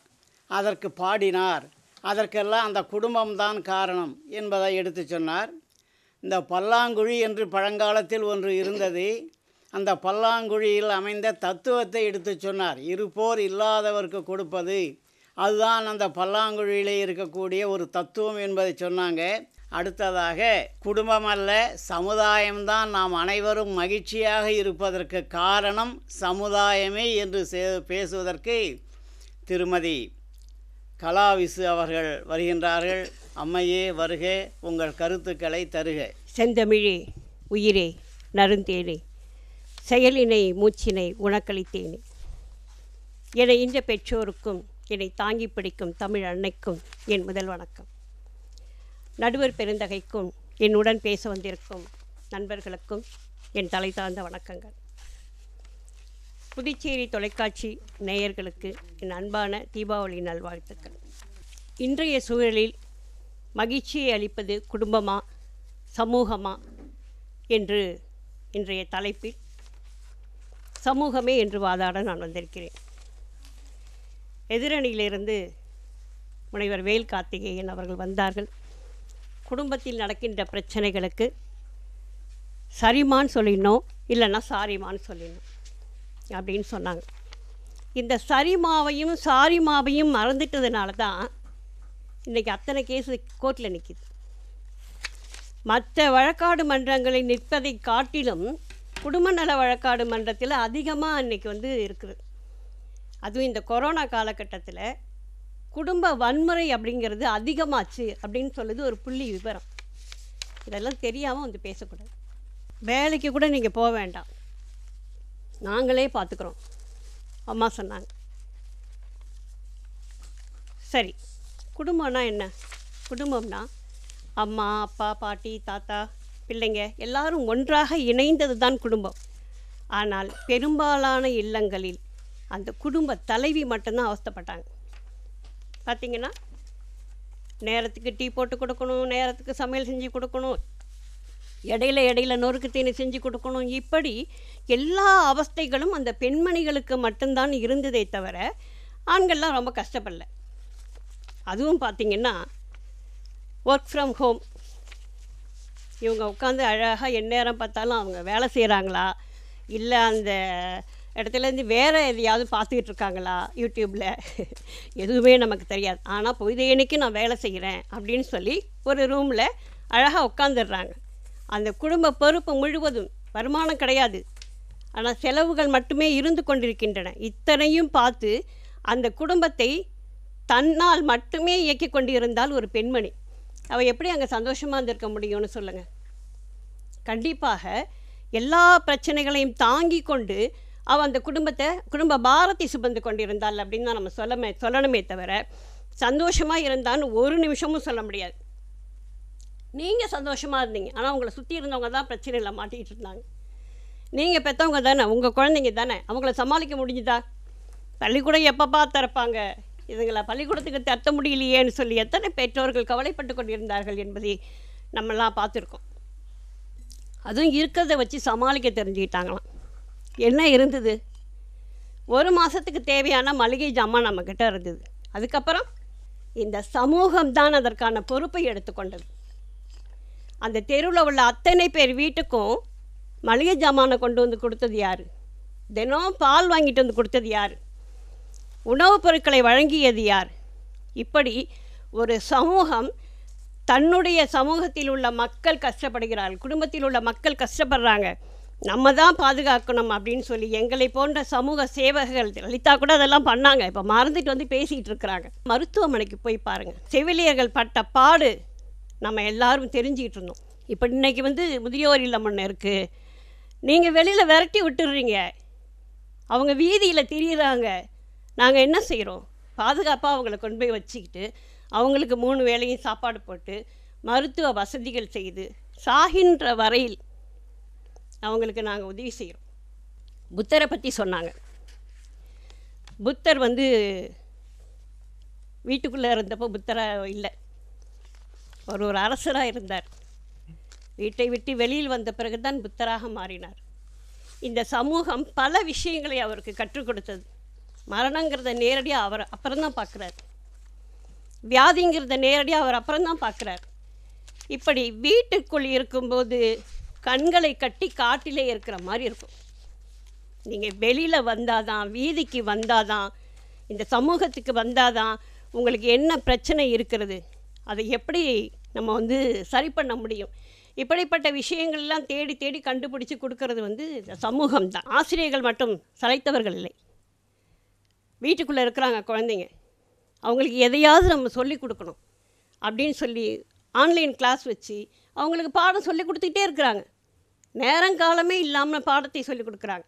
அதற்கு பாடினார் அதற்கெல்லாம் அந்த குடும்பம்தான் காரணம் என்பதை எடுத்து சொன்னார் இந்த பல்லாங்குழி என்று பழங்காலத்தில் ஒன்று இருந்தது அந்த பல்லாங்குழியில் அமைந்த தத்துவத்தை எடுத்து சொன்னார் இருப்போர் இல்லாதவர்க்கு கொடுப்பது அதுதான் அந்த பல்லாங்குழியிலே இருக்கக்கூடிய ஒரு தத்துவம் என்பதை சொன்னாங்க அடுத்ததாக குடும்பம் அல்ல சமுதாயம்தான் நாம் அனைவரும் மகிழ்ச்சியாக இருப்பதற்கு காரணம் சமுதாயமே என்று பேசுவதற்கு திருமதி கலாவிசு அவர்கள் வருகின்றார்கள் அம்மையே வருக உங்கள் கருத்துக்களை தருக செந்தமிழே உயிரே நருந்தேனே செயலினை மூச்சினை உணக்களித்தேனே என இந்த பெற்றோருக்கும் என்னை தாங்கி பிடிக்கும் தமிழ் அன்னைக்கும் என் முதல் வணக்கம் நடுவர் பெருந்தகைக்கும் என்னுடன் பேச வந்திருக்கும் நண்பர்களுக்கும் என் தலை தாழ்ந்த வணக்கங்கள் புதுச்சேரி தொலைக்காட்சி நேயர்களுக்கு என் அன்பான தீபாவளி நல்வாழ்த்துக்கள் இன்றைய சூழலில் மகிழ்ச்சியை அளிப்பது குடும்பமா சமூகமா என்று இன்றைய தலைப்பில் சமூகமே என்று வாதாட நான் வந்திருக்கிறேன் எதிரணியிலிருந்து முனைவர் வேல் கார்த்திகேயன் அவர்கள் வந்தார்கள் குடும்பத்தில் நடக்கின்ற பிரச்சனைகளுக்கு சரிமான்னு சொல்லிடணும் இல்லைன்னா சாரிமான்னு சொல்லிடணும் அப்படின்னு சொன்னாங்க இந்த சரிமாவையும் சாரிமாவையும் மறந்துட்டதுனால தான் இன்றைக்கி அத்தனை கேஸு கோர்ட்டில் நிற்கிது மற்ற வழக்காடு மன்றங்களை நிற்பதை காட்டிலும் குடும்ப நல வழக்காடு மன்றத்தில் அதிகமாக இன்றைக்கி வந்து இருக்குது அதுவும் இந்த கொரோனா காலகட்டத்தில் குடும்ப வன்முறை அப்படிங்கிறது அதிகமாச்சு அப்படின்னு சொல்லுது ஒரு புள்ளி விவரம் இதெல்லாம் தெரியாமல் வந்து பேசக்கூடாது வேலைக்கு கூட நீங்கள் போக வேண்டாம் நாங்களே பார்த்துக்குறோம் அம்மா சொன்னாங்க சரி குடும்பம்னா என்ன குடும்பம்னா அம்மா அப்பா பாட்டி தாத்தா பிள்ளைங்க எல்லாரும் ஒன்றாக இணைந்தது தான் குடும்பம் ஆனால் பெரும்பாலான இல்லங்களில் அந்த குடும்ப தலைவி மட்டும்தான் அவஸ்தப்பட்டாங்க பார்த்தீங்கன்னா நேரத்துக்கு டீ போட்டு கொடுக்கணும் நேரத்துக்கு சமையல் செஞ்சு கொடுக்கணும் இடையில இடையில நொறுக்கு தீனி செஞ்சு கொடுக்கணும் இப்படி எல்லா அவஸ்தைகளும் அந்த பெண்மணிகளுக்கு மட்டும்தான் இருந்ததே தவிர ஆண்கள்லாம் ரொம்ப கஷ்டப்படல அதுவும் பார்த்திங்கன்னா ஒர்க் ஃப்ரம் ஹோம் இவங்க உட்காந்து அழகாக எந்நேரம் பார்த்தாலும் அவங்க வேலை செய்கிறாங்களா இல்லை அந்த இடத்துலேருந்து வேறு எதையாவது பார்த்துக்கிட்டு இருக்காங்களா யூடியூப்பில் எதுவுமே நமக்கு தெரியாது ஆனால் பொய்தையனுக்கு நான் வேலை செய்கிறேன் அப்படின்னு சொல்லி ஒரு ரூமில் அழகாக உட்காந்துடுறாங்க அந்த குடும்ப பொறுப்பு முழுவதும் வருமானம் கிடையாது ஆனால் செலவுகள் மட்டுமே இருந்து கொண்டிருக்கின்றன இத்தனையும் பார்த்து அந்த குடும்பத்தை தன்னால் மட்டுமே இயக்கி கொண்டிருந்தால் ஒரு பெண்மணி அவள் எப்படி அங்கே சந்தோஷமாக இருந்திருக்க முடியும்னு சொல்லுங்கள் கண்டிப்பாக எல்லா பிரச்சனைகளையும் தாங்கி கொண்டு அவள் அந்த குடும்பத்தை குடும்ப பாரத்தை சுமந்து கொண்டிருந்தாள் அப்படின்னு தான் நம்ம சொல்லமே சொல்லணுமே தவிர சந்தோஷமாக இருந்தான்னு ஒரு நிமிஷமும் சொல்ல முடியாது நீங்கள் சந்தோஷமாக இருந்தீங்க ஆனால் உங்களை சுற்றி இருந்தவங்க தான் பிரச்சனையில் மாட்டிகிட்டு இருந்தாங்க நீங்கள் பெற்றவங்க தானே உங்கள் குழந்தைங்க தானே அவங்கள சமாளிக்க முடிஞ்சுதா பள்ளிக்கூடம் எப்பப்பா திறப்பாங்க இதுங்களை பள்ளிக்கூடத்துக்கு தத்த முடியலையேன்னு சொல்லி எத்தனை பெற்றோர்கள் கவலைப்பட்டு கொண்டிருந்தார்கள் என்பதை நம்மளாம் பார்த்துருக்கோம் அதுவும் இருக்கிறத வச்சு சமாளிக்க தெரிஞ்சுக்கிட்டாங்களாம் என்ன இருந்தது ஒரு மாதத்துக்கு தேவையான மளிகை ஜாமான் நம்மக்கிட்ட இருந்தது அதுக்கப்புறம் இந்த சமூகம்தான் அதற்கான பொறுப்பை எடுத்துக்கொண்டது அந்த தெருவில் உள்ள அத்தனை பேர் வீட்டுக்கும் மளிகை ஜாமானை கொண்டு வந்து கொடுத்தது யார் தினம் பால் வாங்கிட்டு வந்து கொடுத்தது யார் உணவுப் பொருட்களை வழங்கியது யார் இப்படி ஒரு சமூகம் தன்னுடைய சமூகத்தில் உள்ள மக்கள் கஷ்டப்படுகிறார்கள் குடும்பத்தில் உள்ள மக்கள் கஷ்டப்படுறாங்க நம்ம தான் பாதுகாக்கணும் அப்படின்னு சொல்லி எங்களை போன்ற சமூக சேவகர்கள் லலிதா கூட அதெல்லாம் பண்ணாங்க இப்போ மறந்துட்டு வந்து பேசிகிட்டு இருக்கிறாங்க மருத்துவமனைக்கு போய் பாருங்கள் செவிலியர்கள் பட்ட பாடு நம்ம எல்லாரும் தெரிஞ்சுக்கிட்டு இருந்தோம் இப்போ இன்றைக்கி வந்து முதியோர் இல்லம் ஒன்று இருக்குது நீங்கள் வெளியில் விரட்டி விட்டுடுறீங்க அவங்க வீதியில் திரியிறாங்க நாங்கள் என்ன செய்கிறோம் பாதுகாப்பாக அவங்கள கொண்டு போய் வச்சுக்கிட்டு அவங்களுக்கு மூணு வேலையும் சாப்பாடு போட்டு மருத்துவ வசதிகள் செய்து சாகின்ற வரையில் அவங்களுக்கு நாங்கள் உதவி செய்கிறோம் புத்தரை பற்றி சொன்னாங்க புத்தர் வந்து வீட்டுக்குள்ளே இருந்தப்போ புத்தராக இல்லை அவர் ஒரு அரசராக இருந்தார் வீட்டை விட்டு வெளியில் வந்த பிறகு தான் புத்தராக மாறினார் இந்த சமூகம் பல விஷயங்களை அவருக்கு கற்றுக் கொடுத்தது மரணங்கிறத நேரடியாக அவர் அப்புறம்தான் பார்க்குறார் வியாதிங்கிறத நேரடியாக அவர் அப்புறம்தான் பார்க்குறார் இப்படி வீட்டுக்குள் இருக்கும்போது கண்களை கட்டி காட்டிலே இருக்கிற மாதிரி இருக்கும் நீங்கள் வெளியில் வந்தால் தான் வீதிக்கு வந்தால் தான் இந்த சமூகத்துக்கு வந்தால் தான் உங்களுக்கு என்ன பிரச்சனை இருக்கிறது அதை எப்படி நம்ம வந்து சரி பண்ண முடியும் இப்படிப்பட்ட விஷயங்கள்லாம் தேடி தேடி கண்டுபிடிச்சி கொடுக்கறது வந்து இந்த சமூகம் தான் ஆசிரியர்கள் மட்டும் சளைத்தவர்கள் இல்லை வீட்டுக்குள்ளே இருக்கிறாங்க குழந்தைங்க அவங்களுக்கு எதையாவது நம்ம சொல்லிக் கொடுக்கணும் அப்படின்னு சொல்லி ஆன்லைன் கிளாஸ் வச்சு அவங்களுக்கு பாடம் சொல்லி கொடுத்துக்கிட்டே இருக்கிறாங்க நேரங்காலமே இல்லாமல் பாடத்தை சொல்லிக் கொடுக்குறாங்க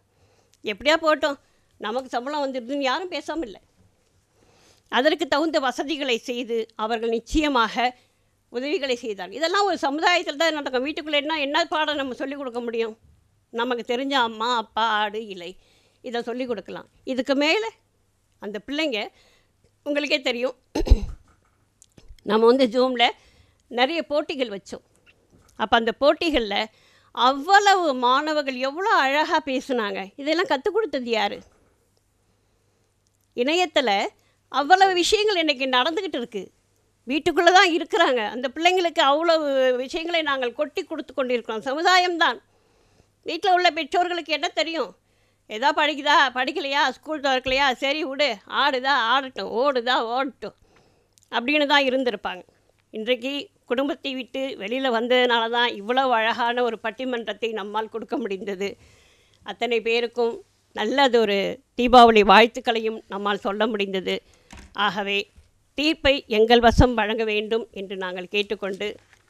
எப்படியா போட்டோம் நமக்கு சம்பளம் வந்துடுதுன்னு யாரும் பேசாமல் இல்லை அதற்கு தகுந்த வசதிகளை செய்து அவர்கள் நிச்சயமாக உதவிகளை செய்தார்கள் இதெல்லாம் ஒரு சமுதாயத்தில் தான் நடக்கும் வீட்டுக்குள்ளேன்னா என்ன பாடம் நம்ம சொல்லிக் கொடுக்க முடியும் நமக்கு தெரிஞ்ச அம்மா அப்பா ஆடு இலை இதை சொல்லிக் கொடுக்கலாம் இதுக்கு மேலே அந்த பிள்ளைங்க உங்களுக்கே தெரியும் நம்ம வந்து ஜூமில் நிறைய போட்டிகள் வச்சோம் அப்போ அந்த போட்டிகளில் அவ்வளவு மாணவர்கள் எவ்வளோ அழகாக பேசுனாங்க இதெல்லாம் கற்றுக் கொடுத்தது யார் இணையத்தில் அவ்வளவு விஷயங்கள் இன்றைக்கி நடந்துக்கிட்டு இருக்குது வீட்டுக்குள்ளே தான் இருக்கிறாங்க அந்த பிள்ளைங்களுக்கு அவ்வளோ விஷயங்களை நாங்கள் கொட்டி கொடுத்து கொண்டிருக்கிறோம் சமுதாயம்தான் வீட்டில் உள்ள பெற்றோர்களுக்கு என்ன தெரியும் எதா படிக்குதா படிக்கலையா ஸ்கூல் திறக்கலையா சரி விடு ஆடுதா ஆடட்டும் ஓடுதா ஓடட்டும் அப்படின்னு தான் இருந்திருப்பாங்க இன்றைக்கு குடும்பத்தை விட்டு வெளியில் வந்ததுனால தான் இவ்வளோ அழகான ஒரு பட்டிமன்றத்தை நம்மால் கொடுக்க முடிந்தது அத்தனை பேருக்கும் நல்லது ஒரு தீபாவளி வாழ்த்துக்களையும் நம்மால் சொல்ல முடிந்தது ஆகவே தீர்ப்பை எங்கள் வசம் வழங்க வேண்டும் என்று நாங்கள் கேட்டுக்கொண்டு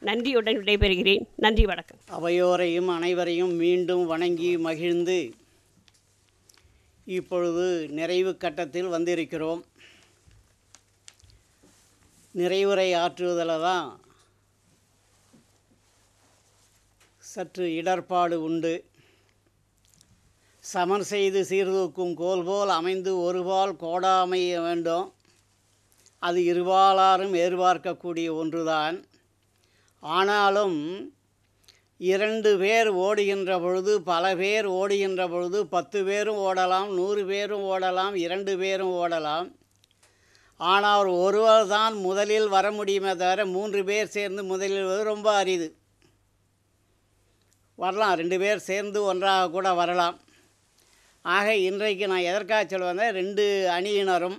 நன்றியுடன் விடைபெறுகிறேன் நன்றி வணக்கம் அவையோரையும் அனைவரையும் மீண்டும் வணங்கி மகிழ்ந்து இப்பொழுது நிறைவு கட்டத்தில் வந்திருக்கிறோம் நிறைவுரை ஆற்றுவதில் தான் சற்று இடர்பாடு உண்டு சமர் செய்து சீர்தூக்கும் கோல் போல் அமைந்து ஒருபால் கோடாமைய வேண்டும் அது இருபாலாரும் எதிர்பார்க்கக்கூடிய ஒன்றுதான் ஆனாலும் இரண்டு பேர் ஓடுகின்ற பொழுது பல பேர் ஓடுகின்ற பொழுது பத்து பேரும் ஓடலாம் நூறு பேரும் ஓடலாம் இரண்டு பேரும் ஓடலாம் ஆனால் அவர் ஒருவர் தான் முதலில் வர முடியுமே தவிர மூன்று பேர் சேர்ந்து முதலில் வருவது ரொம்ப அரிது வரலாம் ரெண்டு பேர் சேர்ந்து ஒன்றாக கூட வரலாம் ஆக இன்றைக்கு நான் எதற்காக சொல்வேன் ரெண்டு அணியினரும்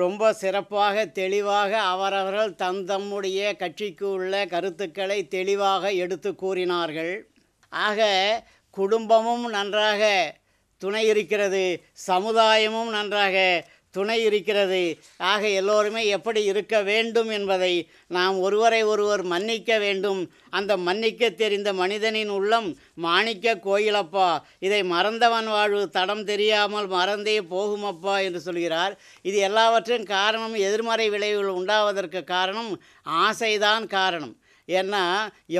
ரொம்ப சிறப்பாக தெளிவாக அவரவர்கள் தம் தம்முடைய கட்சிக்கு உள்ள கருத்துக்களை தெளிவாக எடுத்து கூறினார்கள் ஆக குடும்பமும் நன்றாக துணை இருக்கிறது சமுதாயமும் நன்றாக துணை இருக்கிறது ஆக எல்லோருமே எப்படி இருக்க வேண்டும் என்பதை நாம் ஒருவரை ஒருவர் மன்னிக்க வேண்டும் அந்த மன்னிக்க தெரிந்த மனிதனின் உள்ளம் மாணிக்க கோயிலப்பா இதை மறந்தவன் வாழ்வு தடம் தெரியாமல் மறந்தே போகுமப்பா என்று சொல்கிறார் இது எல்லாவற்றையும் காரணம் எதிர்மறை விளைவுகள் உண்டாவதற்கு காரணம் ஆசைதான் காரணம் ஏன்னா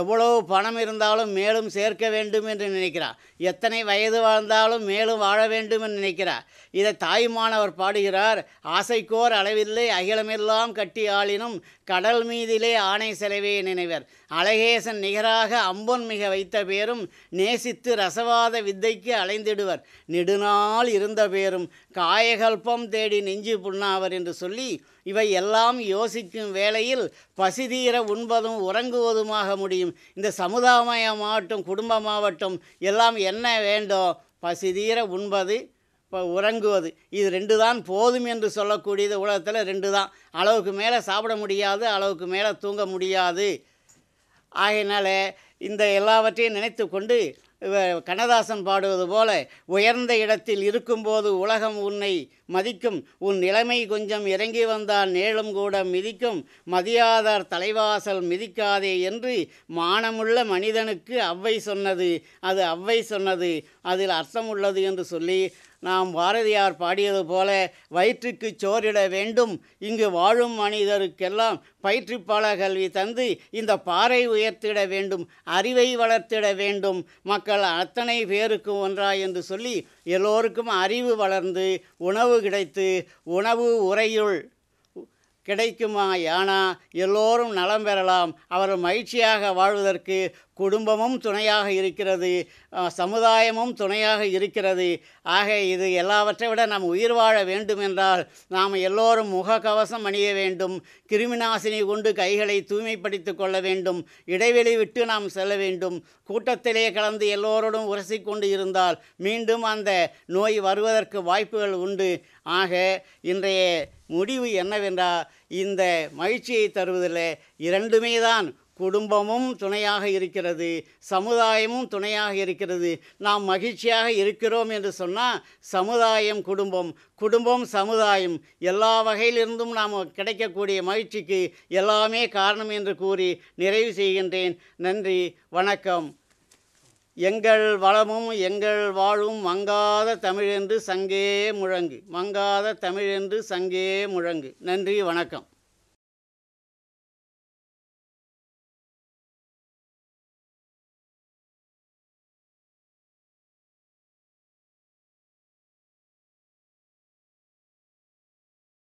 எவ்வளவு பணம் இருந்தாலும் மேலும் சேர்க்க வேண்டும் என்று நினைக்கிறார் எத்தனை வயது வாழ்ந்தாலும் மேலும் வாழ வேண்டும் என்று நினைக்கிறார் இதை தாய்மானவர் பாடுகிறார் ஆசைக்கோர் அளவில்லை அகிலமெல்லாம் கட்டி ஆளினும் கடல் மீதிலே ஆணை செலவே நினைவர் அழகேசன் நிகராக அம்பொன் மிக வைத்த பேரும் நேசித்து ரசவாத வித்தைக்கு அலைந்திடுவர் நெடுநாள் இருந்த பேரும் காயகல்பம் தேடி நெஞ்சு புண்ணாவர் என்று சொல்லி இவை எல்லாம் யோசிக்கும் வேளையில் பசிதீர உண்பதும் உறங்குவதுமாக முடியும் இந்த சமுதாயமாகட்டும் குடும்பமாகட்டும் எல்லாம் என்ன வேண்டும் பசிதீர உண்பது இப்போ உறங்குவது இது ரெண்டு தான் போதும் என்று சொல்லக்கூடியது உலகத்தில் ரெண்டு தான் அளவுக்கு மேலே சாப்பிட முடியாது அளவுக்கு மேலே தூங்க முடியாது ஆகையினால இந்த எல்லாவற்றையும் நினைத்து கொண்டு கண்ணதாசன் பாடுவது போல உயர்ந்த இடத்தில் இருக்கும்போது உலகம் உன்னை மதிக்கும் உன் நிலைமை கொஞ்சம் இறங்கி வந்தால் நேழும் கூட மிதிக்கும் மதியாதார் தலைவாசல் மிதிக்காதே என்று மானமுள்ள மனிதனுக்கு அவ்வை சொன்னது அது அவ்வை சொன்னது அதில் அர்த்தம் உள்ளது என்று சொல்லி நாம் பாரதியார் பாடியது போல வயிற்றுக்கு சோரிட வேண்டும் இங்கு வாழும் மனிதருக்கெல்லாம் பயிற்றுப்பாளர் கல்வி தந்து இந்த பாறை உயர்த்திட வேண்டும் அறிவை வளர்த்திட வேண்டும் மக்கள் அத்தனை பேருக்கும் ஒன்றா என்று சொல்லி எல்லோருக்கும் அறிவு வளர்ந்து உணவு கிடைத்து உணவு உரையுள் கிடைக்குமா யானா எல்லோரும் நலம் பெறலாம் அவர் மகிழ்ச்சியாக வாழ்வதற்கு குடும்பமும் துணையாக இருக்கிறது சமுதாயமும் துணையாக இருக்கிறது ஆக இது எல்லாவற்றை விட நாம் உயிர் வாழ வேண்டும் என்றால் நாம் எல்லோரும் முகக்கவசம் அணிய வேண்டும் கிருமிநாசினி கொண்டு கைகளை தூய்மைப்படுத்தி கொள்ள வேண்டும் இடைவெளி விட்டு நாம் செல்ல வேண்டும் கூட்டத்திலே கலந்து எல்லோரோடும் உரசிக்கொண்டு இருந்தால் மீண்டும் அந்த நோய் வருவதற்கு வாய்ப்புகள் உண்டு ஆக இன்றைய முடிவு என்னவென்றால் இந்த மகிழ்ச்சியை தருவதில் இரண்டுமே தான் குடும்பமும் துணையாக இருக்கிறது சமுதாயமும் துணையாக இருக்கிறது நாம் மகிழ்ச்சியாக இருக்கிறோம் என்று சொன்னால் சமுதாயம் குடும்பம் குடும்பம் சமுதாயம் எல்லா வகையிலிருந்தும் நாம் கிடைக்கக்கூடிய மகிழ்ச்சிக்கு எல்லாமே காரணம் என்று கூறி நிறைவு செய்கின்றேன் நன்றி வணக்கம் எங்கள் வளமும் எங்கள் வாழும் மங்காத தமிழென்று சங்கே முழங்கு மங்காத தமிழென்று சங்கே முழங்கு நன்றி வணக்கம்